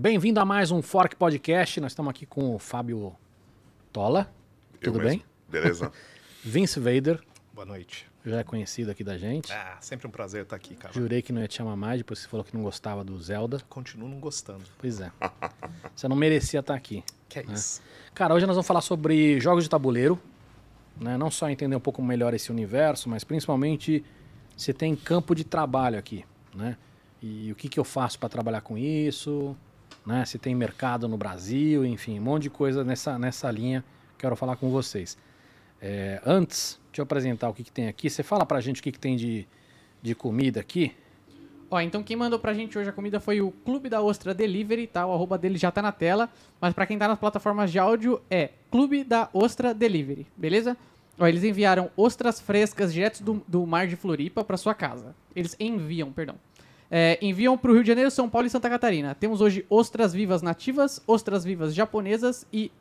Bem-vindo a mais um Fork Podcast. Nós estamos aqui com o Fábio Tola. Eu Tudo mesmo. bem? Beleza. Vince Vader. Boa noite. Já é conhecido aqui da gente. Ah, sempre um prazer estar aqui, cara. Jurei que não ia te chamar mais, depois você falou que não gostava do Zelda. Continuo não gostando. Pois é. você não merecia estar aqui. Que é né? isso. Cara, hoje nós vamos falar sobre jogos de tabuleiro. Né? Não só entender um pouco melhor esse universo, mas principalmente você tem campo de trabalho aqui. Né? E o que, que eu faço para trabalhar com isso? né? Se tem mercado no Brasil, enfim, um monte de coisa nessa, nessa linha. Quero falar com vocês. É, antes, deixa eu apresentar o que, que tem aqui. Você fala pra gente o que, que tem de, de comida aqui. Ó, então quem mandou pra gente hoje a comida foi o Clube da Ostra Delivery, tá? O arroba dele já tá na tela. Mas para quem tá nas plataformas de áudio é Clube da Ostra Delivery, beleza? Ó, eles enviaram ostras frescas direto do, do mar de Floripa para sua casa. Eles enviam, perdão. É, enviam para o Rio de Janeiro, São Paulo e Santa Catarina. Temos hoje ostras vivas nativas, ostras vivas japonesas e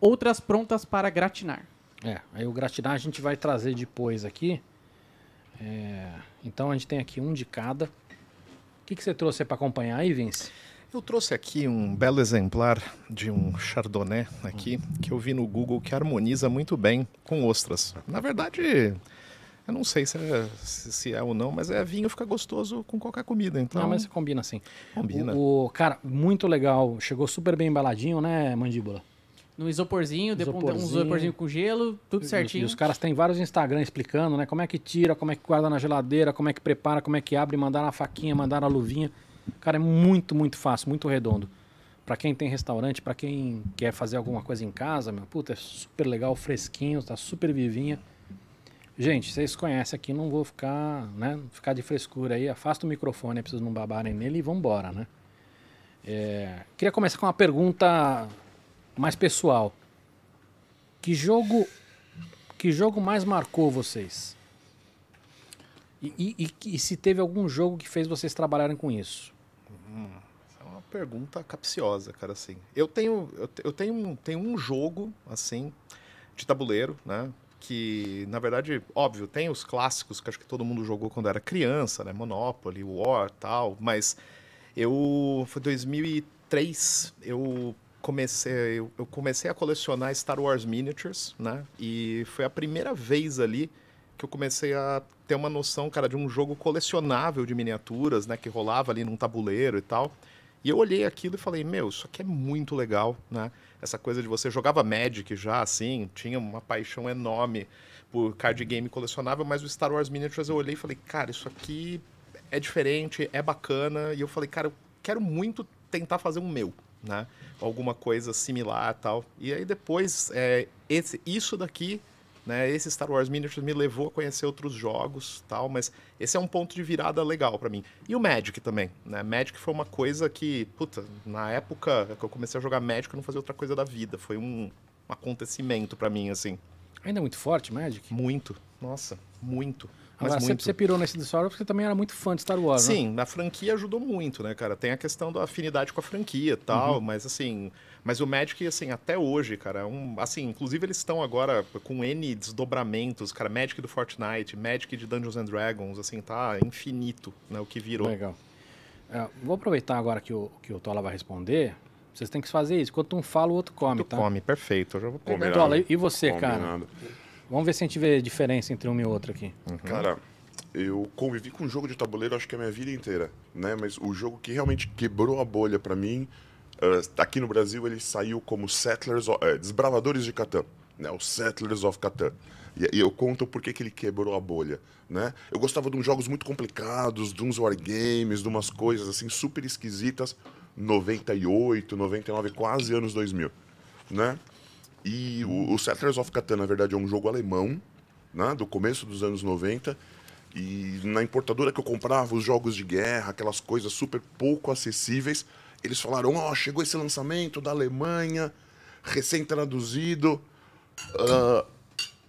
outras prontas para gratinar. É, aí o gratinar a gente vai trazer depois aqui. É, então a gente tem aqui um de cada. O que, que você trouxe para acompanhar aí, Vince? Eu trouxe aqui um belo exemplar de um chardonnay aqui que eu vi no Google que harmoniza muito bem com ostras. Na verdade, eu não sei se é, se é ou não, mas é vinho fica gostoso com qualquer comida, então. Não, mas combina assim. Combina. O, o, cara, muito legal. Chegou super bem embaladinho, né, mandíbula? No isoporzinho, isoporzinho. um isoporzinho com gelo, tudo certinho. E, e os caras têm vários Instagram explicando, né? Como é que tira, como é que guarda na geladeira, como é que prepara, como é que abre, mandar na faquinha, mandar a luvinha. Cara, é muito, muito fácil, muito redondo. Para quem tem restaurante, para quem quer fazer alguma coisa em casa, meu, puta, é super legal, fresquinho, tá super vivinha. Gente, vocês conhecem aqui, não vou ficar, né, ficar de frescura aí. Afasta o microfone para vocês não babarem nele e vambora, né? É, queria começar com uma pergunta mais pessoal. Que jogo, que jogo mais marcou vocês? E, e, e, e se teve algum jogo que fez vocês trabalharem com isso? Hum, é uma pergunta capciosa, cara, assim. Eu tenho, eu, tenho, tenho um jogo, assim, de tabuleiro, né? que, na verdade, óbvio, tem os clássicos que acho que todo mundo jogou quando era criança, né? Monopoly, War, tal, mas eu foi 2003, eu comecei eu, eu comecei a colecionar Star Wars miniatures, né? E foi a primeira vez ali que eu comecei a ter uma noção, cara, de um jogo colecionável de miniaturas, né, que rolava ali num tabuleiro e tal. E eu olhei aquilo e falei, meu, isso aqui é muito legal, né? Essa coisa de você jogava Magic já, assim, tinha uma paixão enorme por card game colecionável, mas o Star Wars Miniatures eu olhei e falei, cara, isso aqui é diferente, é bacana. E eu falei, cara, eu quero muito tentar fazer um meu, né? Alguma coisa similar tal. E aí depois, é, esse, isso daqui né? Esse Star Wars Miniatures me levou a conhecer outros jogos, tal, mas esse é um ponto de virada legal para mim. E o Magic também, né? Magic foi uma coisa que, puta, na época que eu comecei a jogar Magic, eu não fazia outra coisa da vida. Foi um, um acontecimento para mim, assim. Ainda é muito forte Magic? Muito. Nossa, muito mas muito. você pirou nesse de Star Wars porque você também era muito fã de Star Wars, né? Sim, né? na franquia ajudou muito, né, cara? Tem a questão da afinidade com a franquia e tal, uhum. mas assim... Mas o Magic, assim, até hoje, cara, é um, assim, inclusive eles estão agora com N desdobramentos, cara, Magic do Fortnite, Magic de Dungeons and Dragons, assim, tá infinito, né, o que virou. Legal. É, vou aproveitar agora que o, que o Tola vai responder, vocês têm que fazer isso. Quando um fala, o outro come, tá? Come, perfeito. Eu já vou comer. Tola, e você, Combinado. cara? Vamos ver se a gente vê diferença entre uma e outra aqui. Uhum. Cara, eu convivi com um jogo de tabuleiro acho que a minha vida inteira, né? Mas o jogo que realmente quebrou a bolha para mim, uh, aqui no Brasil ele saiu como Settlers of, uh, Desbravadores de Catan, né? O Settlers of Catan. E, e eu conto por que ele quebrou a bolha, né? Eu gostava de uns jogos muito complicados, de uns wargames, de umas coisas assim super esquisitas, 98, 99, quase anos 2000, né? E o, o Settlers of Catan, na verdade, é um jogo alemão, né, do começo dos anos 90. E na importadora que eu comprava os jogos de guerra, aquelas coisas super pouco acessíveis, eles falaram: Ó, oh, chegou esse lançamento da Alemanha, recém-traduzido. Uh,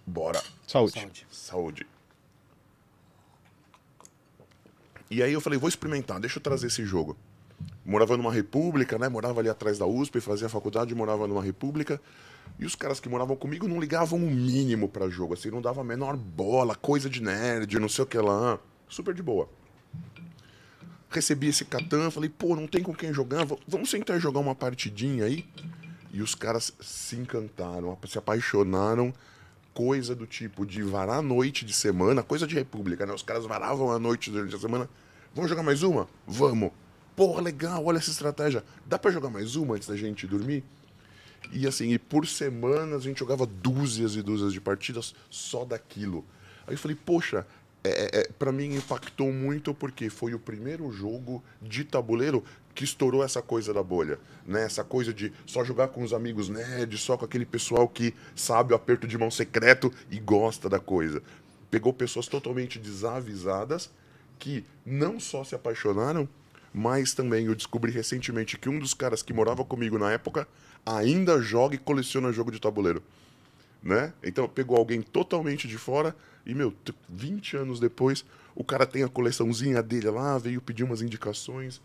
bora. Saúde. Saúde. Saúde. E aí eu falei: vou experimentar, deixa eu trazer esse jogo. Morava numa república, né? Morava ali atrás da USP, fazia faculdade, morava numa república. E os caras que moravam comigo não ligavam o mínimo para jogo, assim, não dava a menor bola, coisa de nerd, não sei o que lá. Super de boa. Recebi esse Catan, falei, pô, não tem com quem jogar, vamos sentar e jogar uma partidinha aí. E os caras se encantaram, se apaixonaram, coisa do tipo de varar a noite de semana, coisa de república, né? Os caras varavam a noite durante a semana. Vamos jogar mais uma? Vamos. Porra, legal, olha essa estratégia. Dá para jogar mais uma antes da gente dormir? E assim, e por semana a gente jogava dúzias e dúzias de partidas só daquilo. Aí eu falei, poxa, é, é, é para mim impactou muito porque foi o primeiro jogo de tabuleiro que estourou essa coisa da bolha, né? Essa coisa de só jogar com os amigos nerd, só com aquele pessoal que sabe o aperto de mão secreto e gosta da coisa. Pegou pessoas totalmente desavisadas que não só se apaixonaram, mas também eu descobri recentemente que um dos caras que morava comigo na época ainda joga e coleciona jogo de tabuleiro. Né? Então pegou alguém totalmente de fora e, meu, 20 anos depois, o cara tem a coleçãozinha dele lá, veio pedir umas indicações.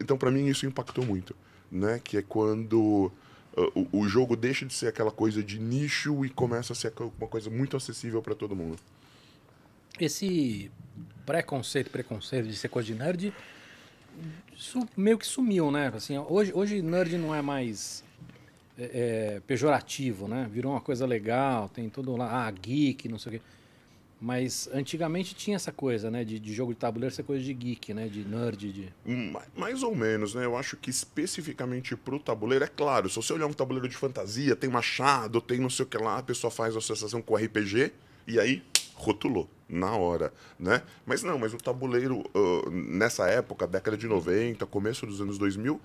Então, para mim, isso impactou muito, né? Que é quando uh, o, o, jogo deixa de ser aquela coisa de nicho e começa a ser uma coisa muito acessível para todo mundo. Esse preconceito, preconceito de ser coisa de nerd, meio que sumiu, né? Assim, hoje, hoje nerd não é mais é, é, pejorativo, né? Virou uma coisa legal, tem todo lá, ah, geek, não sei o quê. Mas antigamente tinha essa coisa, né? De, de, jogo de tabuleiro, ser coisa de geek, né? De nerd. De... Mais ou menos, né? Eu acho que especificamente pro tabuleiro, é claro, se você olhar um tabuleiro de fantasia, tem machado, tem não sei o que lá, a pessoa faz a associação com RPG e aí rotulou na hora, né? Mas não, mas o tabuleiro uh, nessa época, década de 90, começo dos anos 2000,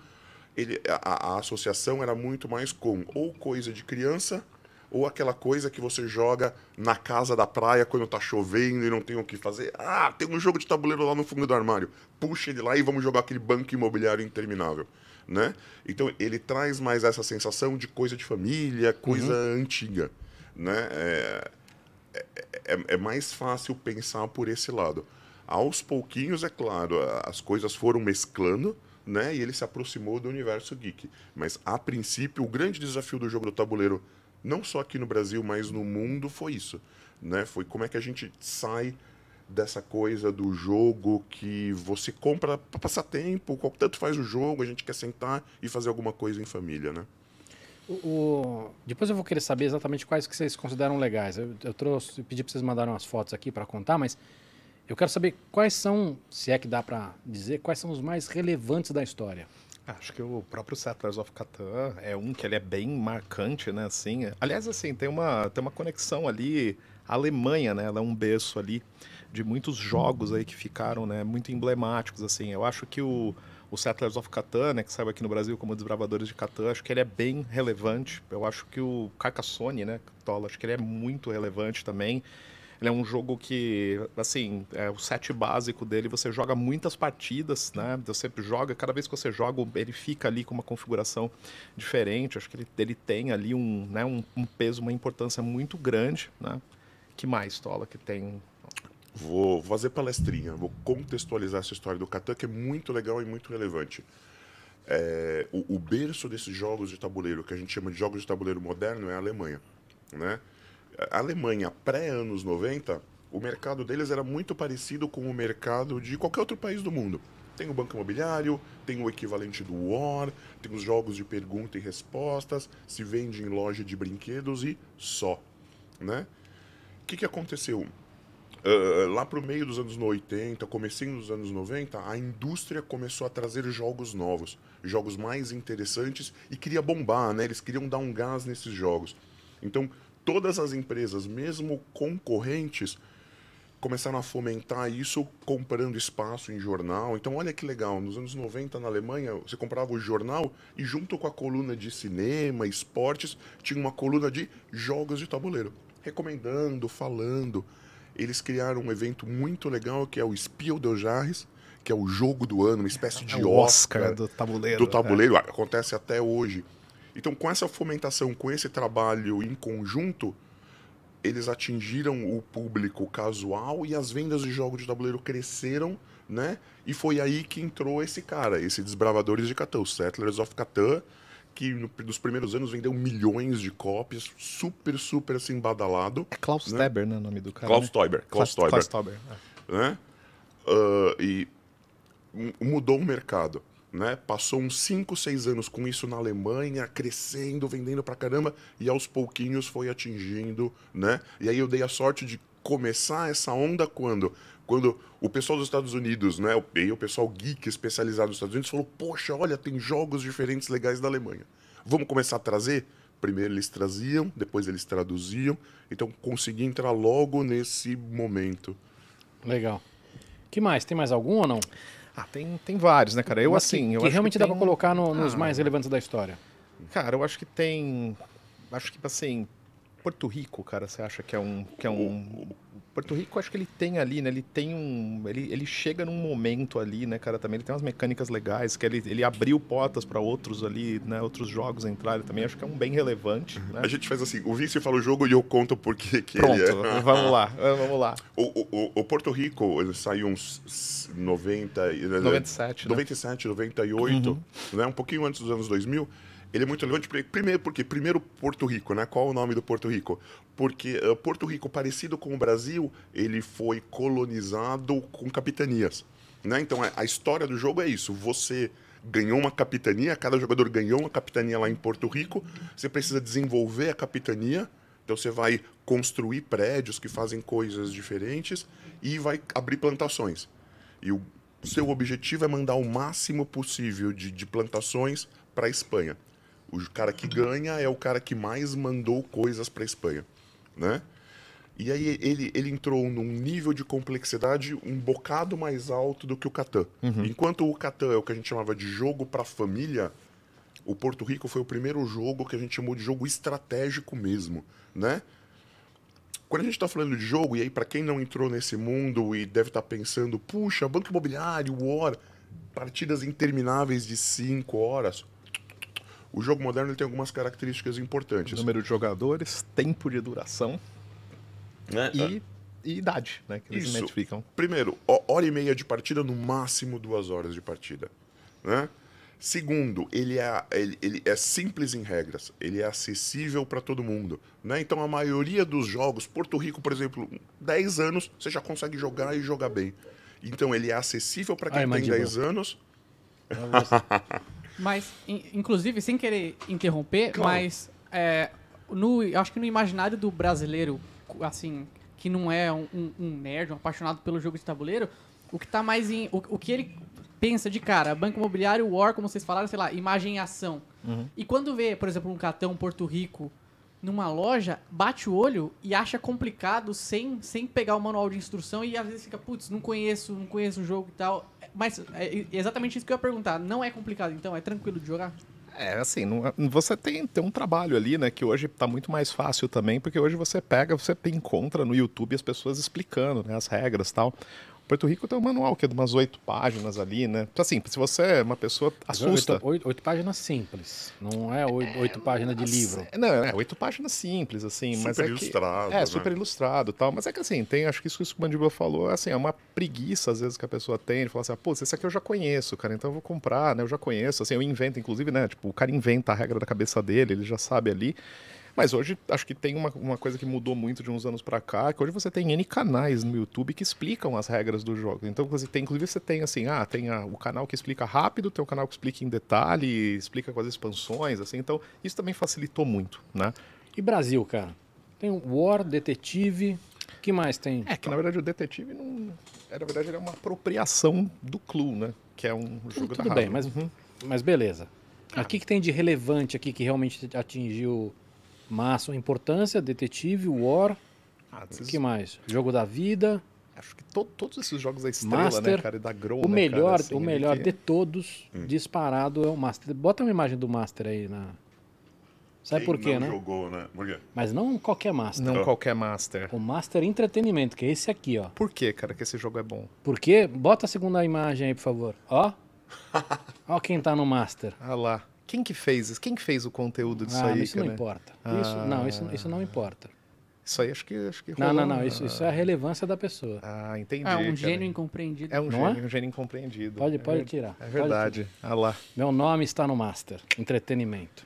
ele, a, a, associação era muito mais com ou coisa de criança ou aquela coisa que você joga na casa da praia quando tá chovendo e não tem o que fazer. Ah, tem um jogo de tabuleiro lá no fundo do armário. Puxa ele lá e vamos jogar aquele banco imobiliário interminável, né? Então ele traz mais essa sensação de coisa de família, coisa uhum. antiga, né? É, é, é, é mais fácil pensar por esse lado. Aos pouquinhos, é claro, as coisas foram mesclando, né? E ele se aproximou do universo geek. Mas a princípio, o grande desafio do jogo do tabuleiro, não só aqui no Brasil, mas no mundo, foi isso, né? Foi como é que a gente sai dessa coisa do jogo que você compra para passar tempo, qual tanto faz o jogo, a gente quer sentar e fazer alguma coisa em família, né? O, o... Depois eu vou querer saber exatamente quais que vocês consideram legais. Eu, eu trouxe, pedi para vocês mandarem umas fotos aqui para contar, mas eu quero saber quais são, se é que dá para dizer, quais são os mais relevantes da história. Ah, acho que o próprio Settlers of Catan é um que ele é bem marcante, né? Assim, aliás, assim tem uma tem uma conexão ali a Alemanha, né? Ela é um berço ali de muitos jogos aí que ficaram, né? Muito emblemáticos, assim. Eu acho que o o Settlers of Catan, né, que saiu aqui no Brasil como Desbravadores de Catan, acho que ele é bem relevante. Eu acho que o Carcassonne, né, Tola, acho que ele é muito relevante também. Ele é um jogo que, assim, é o set básico dele, você joga muitas partidas, né? Você joga, cada vez que você joga, ele fica ali com uma configuração diferente. Acho que ele, ele tem ali um, né, um, um peso, uma importância muito grande, né? Que mais, Tola, que tem Vou fazer palestrinha, vou contextualizar essa história do Catan, que é muito legal e muito relevante. É, o, o, berço desses jogos de tabuleiro, que a gente chama de jogos de tabuleiro moderno, é a Alemanha. Né? a Alemanha pré-anos 90, o mercado deles era muito parecido com o mercado de qualquer outro país do mundo. Tem o banco imobiliário, tem o equivalente do War, tem os jogos de pergunta e respostas, se vende em loja de brinquedos e só. Né? O que, que aconteceu? Uh, lá para o meio dos anos 80, comecinho dos anos 90, a indústria começou a trazer jogos novos, jogos mais interessantes e queria bombar, né? Eles queriam dar um gás nesses jogos. Então, todas as empresas, mesmo concorrentes, começaram a fomentar isso comprando espaço em jornal. Então, olha que legal, nos anos 90 na Alemanha, você comprava o jornal e junto com a coluna de cinema, esportes, tinha uma coluna de jogos de tabuleiro, recomendando, falando. Eles criaram um evento muito legal que é o Spiel des Jahres, que é o jogo do ano, uma espécie é de Oscar, Oscar, do tabuleiro. Do é. tabuleiro, é. acontece até hoje. Então, com essa fomentação, com esse trabalho em conjunto, eles atingiram o público casual e as vendas de jogos de tabuleiro cresceram, né? E foi aí que entrou esse cara, esse Desbravadores de Catan, Settlers of Catan, que no, nos primeiros anos vendeu milhões de cópias, super, super assim, badalado. É Klaus né? Teber, né, o nome do cara? Klaus né? Teuber. Klaus, Teuber. Klaus Teuber. É. Né? Uh, e mudou o mercado. Né? Passou uns 5, 6 anos com isso na Alemanha, crescendo, vendendo pra caramba, e aos pouquinhos foi atingindo, né? E aí eu dei a sorte de começar essa onda quando quando o pessoal dos Estados Unidos, né, o, o pessoal geek especializado nos Estados Unidos falou: "Poxa, olha, tem jogos diferentes legais da Alemanha. Vamos começar a trazer?" Primeiro eles traziam, depois eles traduziam, então consegui entrar logo nesse momento. Legal. Que mais? Tem mais algum ou não? Ah, tem, tem vários, né, cara? Eu, Mas assim. Que, eu que realmente que tem... dá pra colocar no, nos ah, mais relevantes da história. Cara, eu acho que tem. Acho que, assim. Porto Rico, cara, você acha que é um. Que é um Porto Rico, acho que ele tem ali, né? Ele tem um. Ele, ele chega num momento ali, né, cara? Também ele tem umas mecânicas legais, que ele, ele abriu portas para outros ali, né? Outros jogos entrarem também. Acho que é um bem relevante. Uhum. Né? A gente faz assim: o Vince fala o jogo e eu conto por que ele é. vamos lá, vamos lá. O, o, o, Porto Rico, ele saiu uns 90. 97. 97, né? 98, né. uhum. né? Um pouquinho antes dos anos 2000 ele é muito relevante, primeiro porque, primeiro Porto Rico, né? Qual o nome do Porto Rico? porque uh, Porto Rico, parecido com o Brasil, ele foi colonizado com capitanias. Né? Então a, é, a história do jogo é isso. Você ganhou uma capitania, cada jogador ganhou uma capitania lá em Porto Rico. Você precisa desenvolver a capitania, então você vai construir prédios que fazem coisas diferentes e vai abrir plantações. E o seu objetivo é mandar o máximo possível de, de plantações para a Espanha. O cara que ganha é o cara que mais mandou coisas para a Espanha né? E aí ele, ele entrou num nível de complexidade um bocado mais alto do que o Catan. Uhum. Enquanto o Catan é o que a gente chamava de jogo para família, o Porto Rico foi o primeiro jogo que a gente chamou de jogo estratégico mesmo, né? Quando a gente está falando de jogo, e aí para quem não entrou nesse mundo e deve estar tá pensando, puxa, banco imobiliário, war, partidas intermináveis de cinco horas, o jogo moderno tem algumas características importantes. Número de jogadores, tempo de duração é, e, é. e, idade, né? Que eles Isso. identificam. Primeiro, hora e meia de partida, no máximo duas horas de partida. Né? Segundo, ele é, ele, ele é simples em regras, ele é acessível para todo mundo. Né? Então, a maioria dos jogos, Porto Rico, por exemplo, 10 anos, você já consegue jogar e jogar bem. Então, ele é acessível para quem Ai, tem 10 anos. Mas, in, inclusive, sem querer interromper, claro. mas é, no, eu acho que no imaginário do brasileiro, assim, que não é um, um, nerd, um apaixonado pelo jogo de tabuleiro, o que tá mais em. O, o que ele pensa de cara, banco imobiliário, war, como vocês falaram, sei lá, imagem e ação. Uhum. E quando vê, por exemplo, um Catão, Porto Rico, numa loja, bate o olho e acha complicado sem, sem pegar o manual de instrução e às vezes fica, putz, não conheço, não conheço o jogo e tal. Mas é, é exatamente isso que eu ia perguntar. Não é complicado, então? É tranquilo de jogar? É, assim, não, você tem, tem um trabalho ali, né, que hoje está muito mais fácil também, porque hoje você pega, você encontra no YouTube as pessoas explicando, né, as regras tal. Porto Rico tem um manual que é de umas oito páginas ali, né? Assim, se você é uma pessoa, assusta. Oito páginas simples, não é oito é, páginas de é, livro. É, não, é oito páginas simples, assim. Super mas é ilustrado. Que, é, né? super ilustrado tal. Mas é que assim, tem, acho que isso, que o Mandiba falou, assim, é uma preguiça às vezes que a pessoa tem de falar assim, ah, pô, esse aqui eu já conheço, cara, então eu vou comprar, né? Eu já conheço, assim, eu invento, inclusive, né? Tipo, o cara inventa a regra da cabeça dele, ele já sabe ali. Mas hoje acho que tem uma, uma coisa que mudou muito de uns anos para cá, que hoje você tem N canais no YouTube que explicam as regras do jogo. Então, você tem, inclusive, você tem assim, ah, tem a, o canal que explica rápido, tem o canal que explica em detalhe, explica com as expansões, assim. Então, isso também facilitou muito, né? E Brasil, cara? Tem o War, Detetive, que mais tem? É que na verdade o detetive não, é, na verdade ele é uma apropriação do Clue, né? Que é um hum, jogo tudo, da Tudo bem, mas, uhum. mas beleza. O ah. que tem de relevante aqui que realmente atingiu Massa, a importância, detetive, war. Ah, o que mais? Jogo da vida. Acho que to, todos esses jogos da estrela, né, Master, né, cara? E da Grow, o né, melhor, cara, assim, O melhor que... de todos, hum. disparado, é o Master. Bota uma imagem do Master aí na. Sabe Quem por quê, não né? Jogou, né? Por quê? Mas não qualquer Master. Não oh. qualquer Master. O Master Entretenimento, que é esse aqui, ó. Por quê, cara, que esse jogo é bom? Por quê? Bota a segunda imagem aí, por favor. Ó. ó quem tá no Master. Ah lá. Quem que fez isso? Quem que fez o conteúdo disso ah, aí? Isso não importa. Isso, ah. não, isso, isso não importa. Isso aí acho que, acho que Não, não, não. Isso, isso é a relevância da pessoa. Ah, entendi. Ah, um cara. gênio incompreendido. É um, gênio, é? um gênio incompreendido. Pode, é é pode tirar. É verdade. Tirar. Ah lá. Meu nome está no Master. Entretenimento.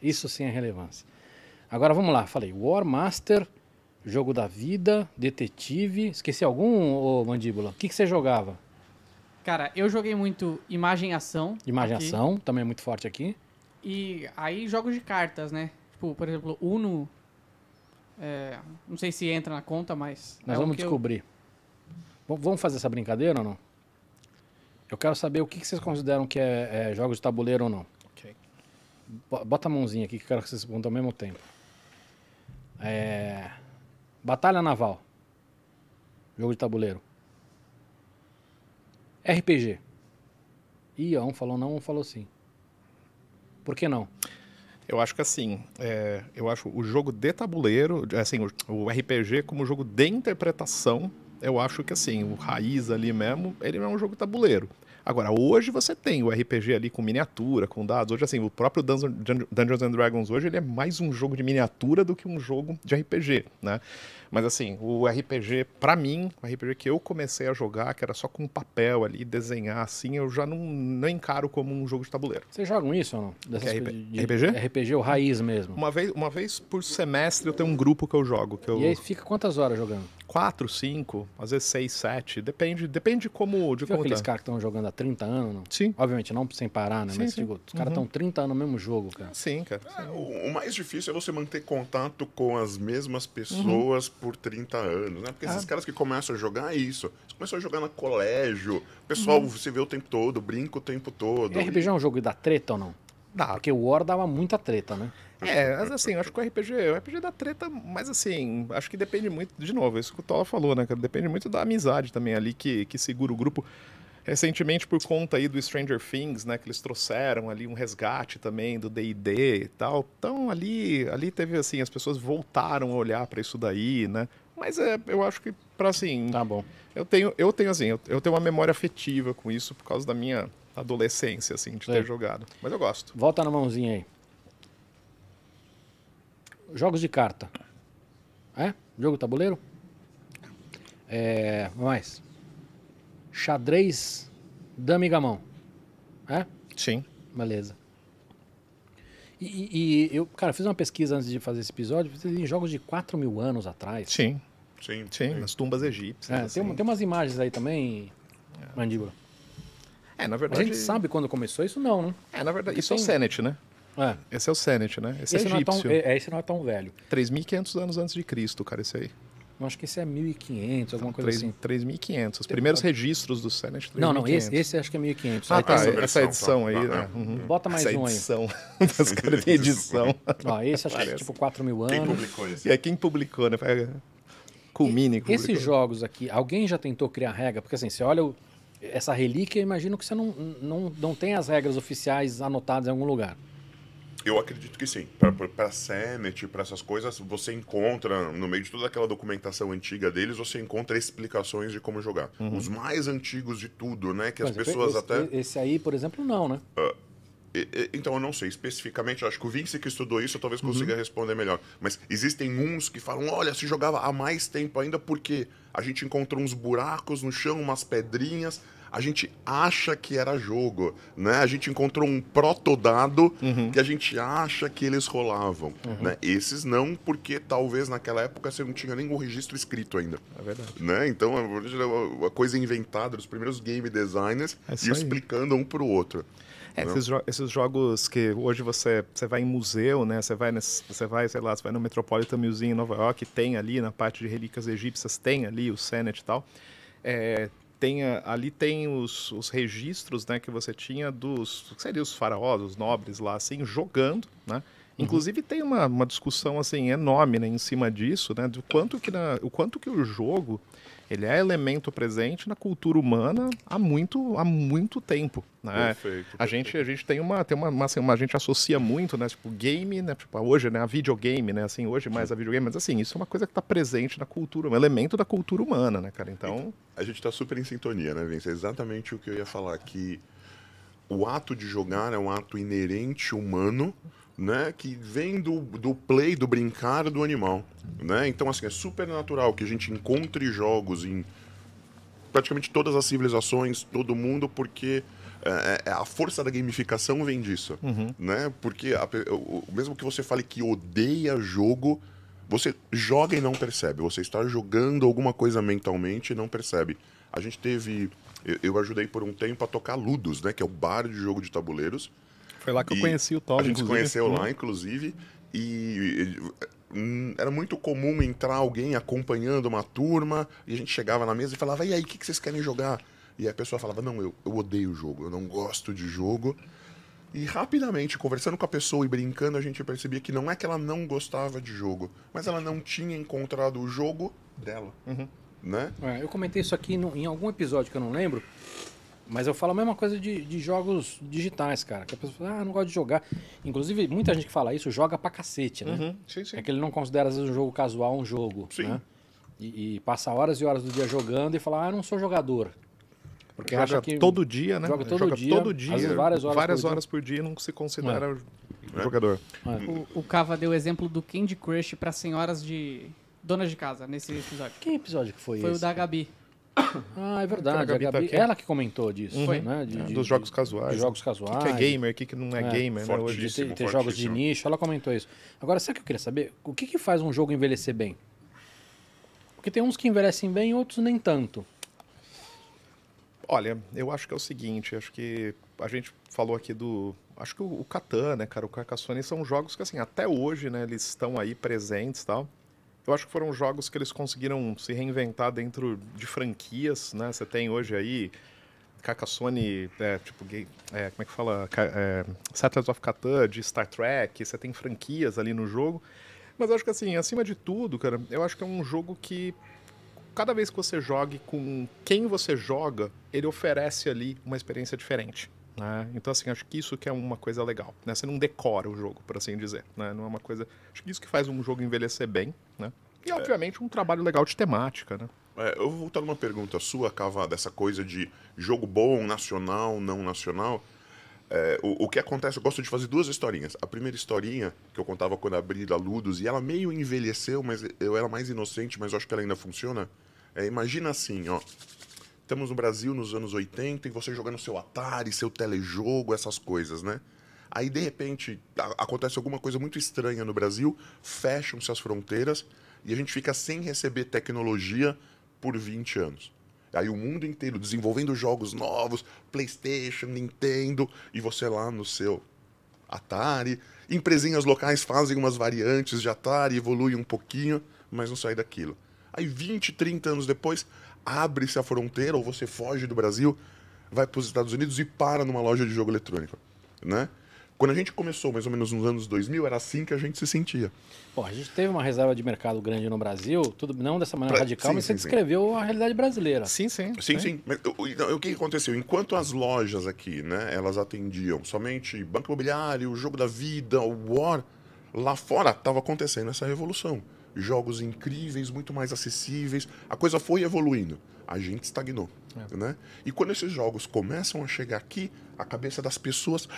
Isso sim é relevância. Agora vamos lá. Falei War Master, Jogo da Vida, Detetive. Esqueci algum, ô, Mandíbula? O que, que você jogava? Cara, eu joguei muito imagem-ação. Imagem-ação, também é muito forte aqui. E aí jogos de cartas, né? Tipo, por exemplo, Uno. É, não sei se entra na conta, mas. Nós é vamos descobrir. Eu... Vamos fazer essa brincadeira ou não? Eu quero saber o que, vocês consideram que é, é jogos de tabuleiro ou não. Okay. Bota a mãozinha aqui que eu quero que vocês respondam ao mesmo tempo. É... Batalha naval. Jogo de tabuleiro. RPG. Ih, um falou não, um falou sim. Por que não? Eu acho que assim, é, eu acho o jogo de tabuleiro, assim, o, o, RPG como jogo de interpretação, eu acho que assim, o raiz ali mesmo, ele não é um jogo tabuleiro. Agora, hoje você tem o RPG ali com miniatura, com dados. Hoje, assim, o próprio Dungeons and Dragons hoje ele é mais um jogo de miniatura do que um jogo de RPG, né? Mas assim, o RPG, para mim, o RPG que eu comecei a jogar, que era só com papel ali, desenhar assim, eu já não, não encaro como um jogo de tabuleiro. Vocês jogam isso ou não? Dessas é de, RPG? RPG, o raiz mesmo. Uma vez, uma vez por semestre eu tenho um grupo que eu jogo. Que eu... E aí fica quantas horas jogando? 4, 5, às vezes 6, 7. Depende, depende de como. De Viu como aqueles tá. caras que estão jogando há 30 anos? Sim. Obviamente, não sem parar, né? Sim, Mas sim. Digo, os caras estão uhum. 30 anos no mesmo jogo, cara. Sim, cara. É, o, o, mais difícil é você manter contato com as mesmas pessoas uhum. por 30 anos, né? Porque ah. esses caras que começam a jogar é isso. Eles começam a jogar no colégio, o pessoal uhum. se vê o tempo todo, brinca o tempo todo. E RPG é um jogo da treta ou não? Dá. Porque o War dava muita treta, né? É, mas é. assim, eu acho que o RPG, o RPG dá treta, mas assim, acho que depende muito, de novo, isso que o Tola falou, né, Depende muito da amizade também ali que, que segura o grupo. Recentemente, por conta aí do Stranger Things, né, que eles trouxeram ali um resgate também do D&D e tal. Então, ali, ali teve assim, as pessoas voltaram a olhar para isso daí, né? Mas é, eu acho que para assim, Tá bom. Eu tenho, eu tenho assim, eu tenho uma memória afetiva com isso por causa da minha adolescência, assim, de Sei. É. ter jogado. Mas eu gosto. Volta na mãozinha aí. Jogos de carta. É? Jogo tabuleiro? É. mais? Xadrez, dama e gamão. É? Sim. Beleza. E, e, eu, cara, fiz uma pesquisa antes de fazer esse episódio, em jogos de 4 mil anos atrás. Sim. Sim, sim, nas tumbas egípcias. É, assim. tem, tem umas imagens aí também, é. Mandíbula. É, na verdade. A gente sabe quando começou isso, não, né? É, na verdade. Porque isso tem... é o Senet, né? É. Esse é o Senet, né? Esse, é esse é egípcio. É, tão, é, esse não é tão velho. 3.500 anos antes de Cristo, cara, esse aí. Eu acho que esse é 1.500, então, alguma coisa 3, assim. 3.500. Os primeiros registros do Senet. Não, não, esse, esse acho que é 1.500. Ah, tá, tem... essa edição aí. Né? Ah, tá. Uhum. Bota mais essa um edição. aí. Os caras têm edição. Ó, esse acho Parece. que é tipo 4 mil anos. Quem publicou esse? E é quem publicou, né? Com Culmine. Mini. Esses jogos aqui, alguém já tentou criar regra? Porque assim, você olha o essa relíquia, imagino que você não, não, não tem as regras oficiais anotadas em algum lugar. Eu acredito que sim. Para Semet, para essas coisas, você encontra, no meio de toda aquela documentação antiga deles, você encontra explicações de como jogar. Uhum. Os mais antigos de tudo, né? Que mas as é pessoas esse, até. Esse aí, por exemplo, não, né? Uh, então, eu não sei especificamente, eu acho que o Vince que estudou isso, eu talvez uhum. consiga uhum. responder melhor. Mas existem uns que falam: olha, se jogava há mais tempo ainda porque a gente encontrou uns buracos no chão, umas pedrinhas, a gente acha que era jogo, né? A gente encontrou um protodado uhum. que a gente acha que eles rolavam, uhum. né? Esses não, porque talvez naquela época você não tinha nenhum registro escrito ainda. É verdade. Né? Então, a coisa inventada dos primeiros game designers é e explicando um para o outro. É, esses, jo esses, jogos que hoje você, você vai em museu, né? Você vai, nesse, você vai, sei lá, você vai no Metropolitan Museum em Nova York, tem ali na parte de relíquias egípcias, tem ali o Senet e tal. É, tem, ali tem os, os, registros né, que você tinha dos, que seria os faraós, os nobres lá, assim, jogando, né? Uhum. Inclusive uhum. tem uma, uma discussão assim enorme né, em cima disso, né, do quanto que na, o quanto que o jogo ele é elemento presente na cultura humana há muito, há muito tempo. Né? Perfeito, a perfeito. gente a gente tem uma tem uma, uma, assim, uma, a gente associa muito né tipo game né tipo hoje né a videogame né assim hoje mais a videogame mas assim isso é uma coisa que está presente na cultura um elemento da cultura humana né cara então, então a gente está super em sintonia né Vince? É exatamente o que eu ia falar que o ato de jogar é um ato inerente humano né, que vem do, do play, do brincar do animal. Né? Então, assim, é super natural que a gente encontre jogos em praticamente todas as civilizações, todo mundo, porque é, é a força da gamificação vem disso. Uhum. Né? Porque a, mesmo que você fale que odeia jogo, você joga e não percebe. Você está jogando alguma coisa mentalmente e não percebe. A gente teve... Eu, eu ajudei por um tempo a tocar Ludos, né, que é o bar de jogo de tabuleiros, foi lá que e eu conheci o Tom. A gente inclusive. conheceu lá, uhum. inclusive, e hum, era muito comum entrar alguém acompanhando uma turma e a gente chegava na mesa e falava: e aí, o que, vocês querem jogar? E a pessoa falava: não, eu, eu odeio o jogo, eu não gosto de jogo. E rapidamente, conversando com a pessoa e brincando, a gente percebia que não é que ela não gostava de jogo, mas ela não tinha encontrado o jogo dela. Uhum. Né? É, eu comentei isso aqui no, em algum episódio que eu não lembro, mas eu falo a mesma coisa de, de jogos digitais, cara. Que a pessoa fala, ah, não gosto de jogar. Inclusive, muita gente que fala isso joga pra cacete, né? Uhum, sim, sim. É que ele não considera, às vezes, um jogo casual um jogo. Né? Sim. Né? E, e, passa horas e horas do dia jogando e fala, ah, não sou jogador. Porque joga acha que todo dia, né? Joga todo joga dia. Todo dia vezes, várias horas, várias por, horas dia. por dia não se considera é. é. jogador. É. O, o Cava deu exemplo do Candy Crush para senhoras de donas de casa nesse episódio. Que episódio que foi, foi esse? Foi o da Gabi. Ah, é verdade. A Gabi a Gabi, tá ela que comentou disso, uhum. né? De, é, de, dos jogos casuais. De jogos casuais. O que, que, é gamer, o que, que não é, é gamer, né? Hoje de ter, jogos de nicho, ela comentou isso. Agora, sabe o que eu queria saber? O que, que faz um jogo envelhecer bem? Porque tem uns que envelhecem bem, e outros nem tanto. Olha, eu acho que é o seguinte, acho que a gente falou aqui do. Acho que o, o Catan, né, cara, o Carcassonne são jogos que, assim, até hoje, né, eles estão aí presentes e tal. Eu acho que foram jogos que eles conseguiram se reinventar dentro de franquias, né? Você tem hoje aí Carcassonne, é, tipo, é, como é que fala? É, Settlers of Catan, de Star Trek, você tem franquias ali no jogo. Mas eu acho que, assim, acima de tudo, cara, eu acho que é um jogo que, cada vez que você jogue com quem você joga, ele oferece ali uma experiência diferente. Né? Então, assim, acho que isso que é uma coisa legal. Né? Você não decora o jogo, por assim dizer. Né? Não é uma coisa. Acho que isso que faz um jogo envelhecer bem. Né? E, é. obviamente, um trabalho legal de temática. Né? É, eu vou voltar numa pergunta sua, Cava, dessa coisa de jogo bom, nacional, não nacional. É, o, o, que acontece, eu gosto de fazer duas historinhas. A primeira historinha, que eu contava quando abri da Ludus, e ela meio envelheceu, mas eu era mais inocente, mas eu acho que ela ainda funciona. É, imagina assim, ó. Estamos no Brasil nos anos 80 e você jogando seu Atari, seu telejogo, essas coisas, né? Aí, de repente, acontece alguma coisa muito estranha no Brasil, fecham-se as fronteiras e a gente fica sem receber tecnologia por 20 anos. Aí o mundo inteiro desenvolvendo jogos novos, PlayStation, Nintendo, e você lá no seu Atari. Empresinhas locais fazem umas variantes de Atari, evoluem um pouquinho, mas não sai daquilo. Aí 20, 30 anos depois, abre-se a fronteira ou você foge do Brasil, vai para os Estados Unidos e para numa loja de jogo eletrônico, né? Quando a gente começou, mais ou menos nos anos 2000, era assim que a gente se sentia. Bom, a gente teve uma reserva de mercado grande no Brasil, tudo não dessa maneira pra... radical, sim, mas sim, você sim. descreveu a realidade brasileira. Sim, sim. Sim, sim. Mas o, então, o que aconteceu? Enquanto as lojas aqui, né, elas atendiam somente banco imobiliário, o jogo da vida, o war, lá fora estava acontecendo essa revolução jogos incríveis, muito mais acessíveis. A coisa foi evoluindo. A gente estagnou. É. Né? E quando esses jogos começam a chegar aqui, a cabeça das pessoas.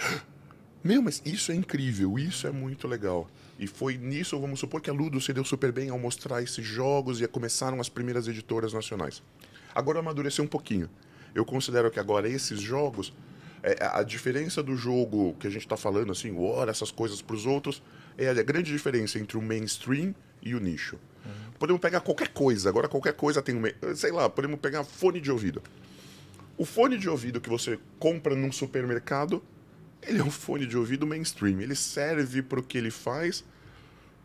Meu, mas isso é incrível, isso é muito legal. E foi nisso, vamos supor, que a Ludo se deu super bem ao mostrar esses jogos e começaram as primeiras editoras nacionais. Agora amadureceu um pouquinho. Eu considero que agora esses jogos, é, a diferença do jogo que a gente está falando, assim, War, essas coisas para os outros, é a grande diferença entre o mainstream e o nicho. Uhum. Podemos pegar qualquer coisa, agora qualquer coisa tem um. Sei lá, podemos pegar fone de ouvido. O fone de ouvido que você compra num supermercado, ele é um fone de ouvido mainstream. Ele serve para o que ele faz,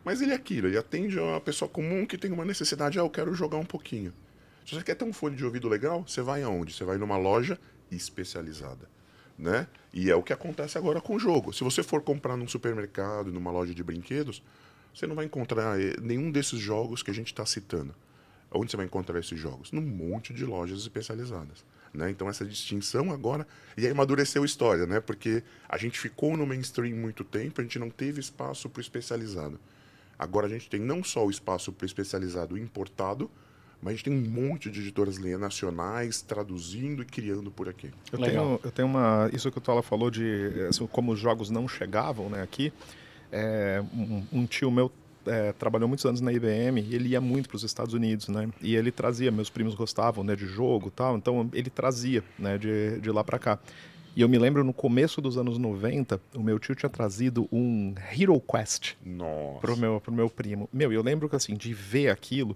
mas ele é aquilo. Ele atende a uma pessoa comum que tem uma necessidade. Ah, eu quero jogar um pouquinho. Se você quer ter um fone de ouvido legal, você vai aonde? Você vai numa loja especializada. Né? E é o que acontece agora com o jogo. Se você for comprar num supermercado, numa loja de brinquedos, você não vai encontrar eh, nenhum desses jogos que a gente está citando. Onde você vai encontrar esses jogos? Num monte de lojas especializadas. Né? Então, essa distinção agora. E aí amadureceu a história, né? porque a gente ficou no mainstream muito tempo, a gente não teve espaço para o especializado. Agora a gente tem não só o espaço para o especializado importado, mas a gente tem um monte de editoras nacionais traduzindo e criando por aqui. Eu, Legal. tenho, eu tenho uma. Isso que o Tola falou de eh, assim, como os jogos não chegavam né, aqui é, um, um, tio meu é, trabalhou muitos anos na IBM e ele ia muito para os Estados Unidos, né? E ele trazia, meus primos gostavam, né, de jogo, tal. Então ele trazia, né, de, de lá para cá. E eu me lembro no começo dos anos 90, o meu tio tinha trazido um Hero Quest para o meu meu primo. Meu, eu lembro que assim, de ver aquilo,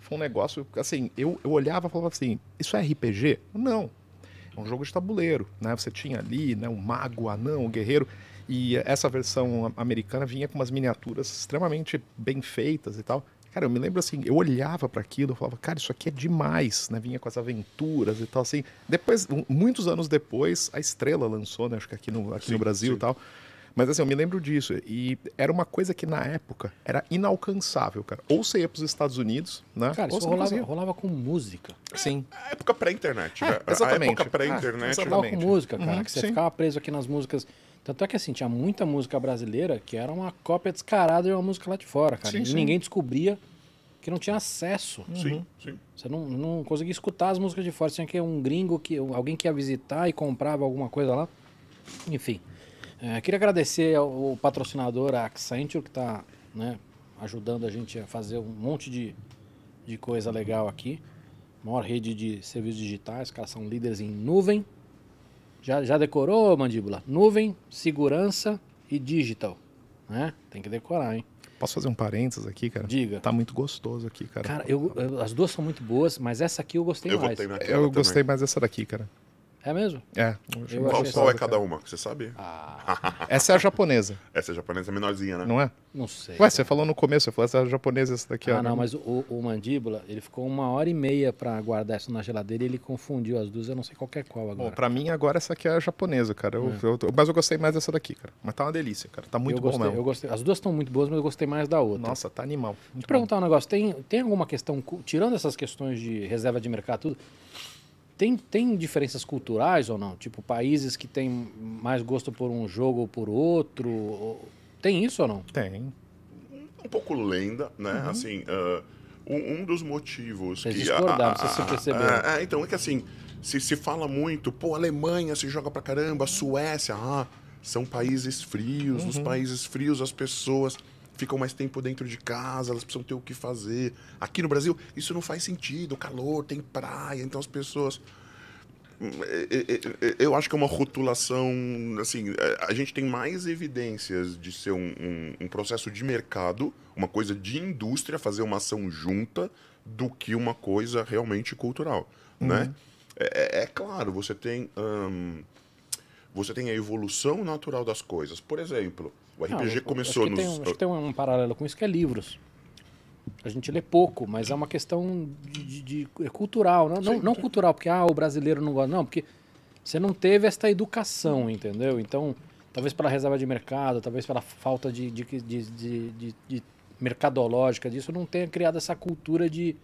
foi um negócio, assim, eu, eu olhava e falava assim, isso é RPG? Não. É um jogo de tabuleiro, né? Você tinha ali, né, um mago, anão, um guerreiro. E essa versão americana vinha com umas miniaturas extremamente bem feitas e tal. Cara, eu me lembro assim, eu olhava para aquilo, eu falava, cara, isso aqui é demais, né? Vinha com as aventuras e tal, assim. Depois, muitos anos depois, a Estrela lançou, né? Acho que aqui no, aqui sim, no Brasil sim. e tal. Mas assim, eu me lembro disso. E era uma coisa que na época era inalcançável, cara. Ou você ia para os Estados Unidos, né? Cara, isso rolava, rolava, com música. Sim. É, época pré-internet. É, exatamente. Né? A época pré-internet. Ah, rolava com música, cara. Uhum, que você sim. ficava preso aqui nas músicas tanto é que assim, tinha muita música brasileira que era uma cópia descarada de uma música lá de fora, cara. Sim, e sim. ninguém descobria que não tinha acesso. Uhum. Sim, uhum. sim. Você não, não conseguia escutar as músicas de fora. Tinha que um gringo, que alguém que ia visitar e comprava alguma coisa lá. Enfim. É, queria agradecer ao, ao patrocinador a Accenture, que está né, ajudando a gente a fazer um monte de, de coisa legal aqui. Maior rede de serviços digitais, caras são líderes em nuvem. Já, já decorou, mandíbula? Nuvem, segurança e digital. Né? Tem que decorar, hein? Posso fazer um parênteses aqui, cara? Diga. Tá muito gostoso aqui, cara. Cara, eu, eu as duas são muito boas, mas essa aqui eu gostei eu mais. Eu também. gostei mais dessa daqui, cara. É mesmo? É. Qual, qual é cada uma? Você sabe? Ah. essa é a japonesa. Essa é japonesa é menorzinha, né? Não é? Não sei. Ué, você falou no começo, você falou essa é japonesa, essa daqui. Ah, não, não, mas o, o, mandíbula, ele ficou uma hora e meia pra guardar essa na geladeira e ele confundiu as duas, eu não sei qual é qual agora. Bom, pra mim agora essa aqui é a japonesa, cara. Eu, é. eu, mas eu gostei mais dessa daqui, cara. Mas tá uma delícia, cara. Tá muito eu bom gostei, mesmo. Eu gostei. As duas estão muito boas, mas eu gostei mais da outra. Nossa, tá animal. Deixa eu perguntar um negócio. Tem, tem alguma questão, tirando essas questões de reserva de mercado, tudo tem, tem diferenças culturais ou não? Tipo, países que têm mais gosto por um jogo ou por outro? Tem isso ou não? Tem. Um pouco lenda, né? Uhum. Assim, uh, um, um, dos motivos Vocês que... Discordaram, a, a, você percebeu. É, é, então, é que assim, se, se fala muito, pô, Alemanha se joga pra caramba, Suécia, ah, são países frios, uhum. nos países frios as pessoas ficam mais tempo dentro de casa, elas precisam ter o que fazer. Aqui no Brasil, isso não faz sentido. Calor, tem praia, então as pessoas. Hum, é, é, é, eu acho que é uma rotulação. Assim, a gente tem mais evidências de ser um, um, um processo de mercado, uma coisa de indústria, fazer uma ação junta, do que uma coisa realmente cultural, uhum. né? É, é, claro, você tem. Hum, você tem a evolução natural das coisas. Por exemplo, o RPG não, começou acho que nos. Tem, acho que tem um paralelo com isso que é livros. A gente lê pouco, mas é uma questão de, de, de é cultural. Né? Não, sim, não, não tá. cultural, porque ah, o brasileiro não gosta. Não, porque você não teve esta educação, entendeu? Então, talvez pela reserva de mercado, talvez pela falta de, de mercadológica disso, não tenha criado essa cultura de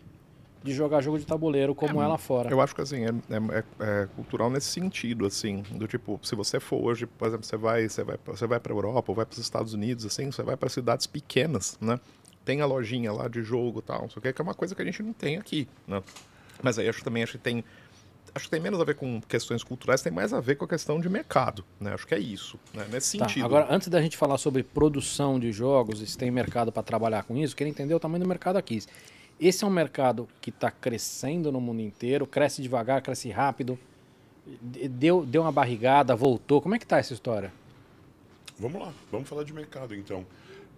de jogar jogo de tabuleiro como é, ela é fora. Eu acho que assim, é, é, é, é, cultural nesse sentido, assim, do tipo, se você for hoje, por exemplo, você vai, você vai, você vai para Europa ou vai para os Estados Unidos, assim, você vai para cidades pequenas, né? Tem a lojinha lá de jogo e tal, Só que, é uma coisa que a gente não tem aqui, né? Mas aí acho também acho que tem acho que tem menos a ver com questões culturais, tem mais a ver com a questão de mercado. Né? Acho que é isso, né? nesse tá, sentido. Agora, antes da gente falar sobre produção de jogos e se tem mercado para trabalhar com isso, quero entender o tamanho do mercado aqui. Esse é um mercado que está crescendo no mundo inteiro, cresce devagar, cresce rápido, deu, deu uma barrigada, voltou. Como é que está essa história? Vamos lá, vamos falar de mercado então.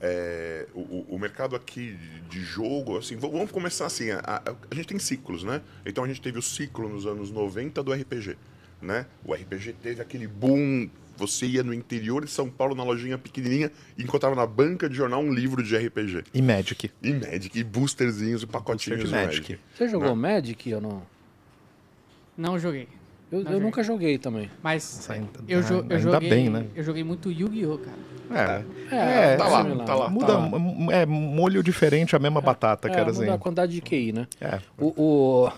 É, o, o, mercado aqui de jogo, assim, vamos começar assim, a, a, a, gente tem ciclos, né? Então a gente teve o ciclo nos anos 90 do RPG, né? O RPG teve aquele boom você ia no interior de São Paulo, na lojinha pequenininha, e encontrava na banca de jornal um livro de RPG. E Magic. E Magic, e boosterzinhos, e pacotinhos Booster de Magic. Magic. Você jogou né? Magic ou não? Não joguei. Eu, não eu joguei. nunca joguei também. Mas, Nossa, ainda, eu, eu ainda joguei, bem, né? Eu joguei muito Yu-Gi-Oh, cara. É. é, é, é tá, lá, tá lá, Muda, tá lá. É molho diferente, a mesma é, batata, é, dizer. Muda a quantidade de QI, né? É. O. o...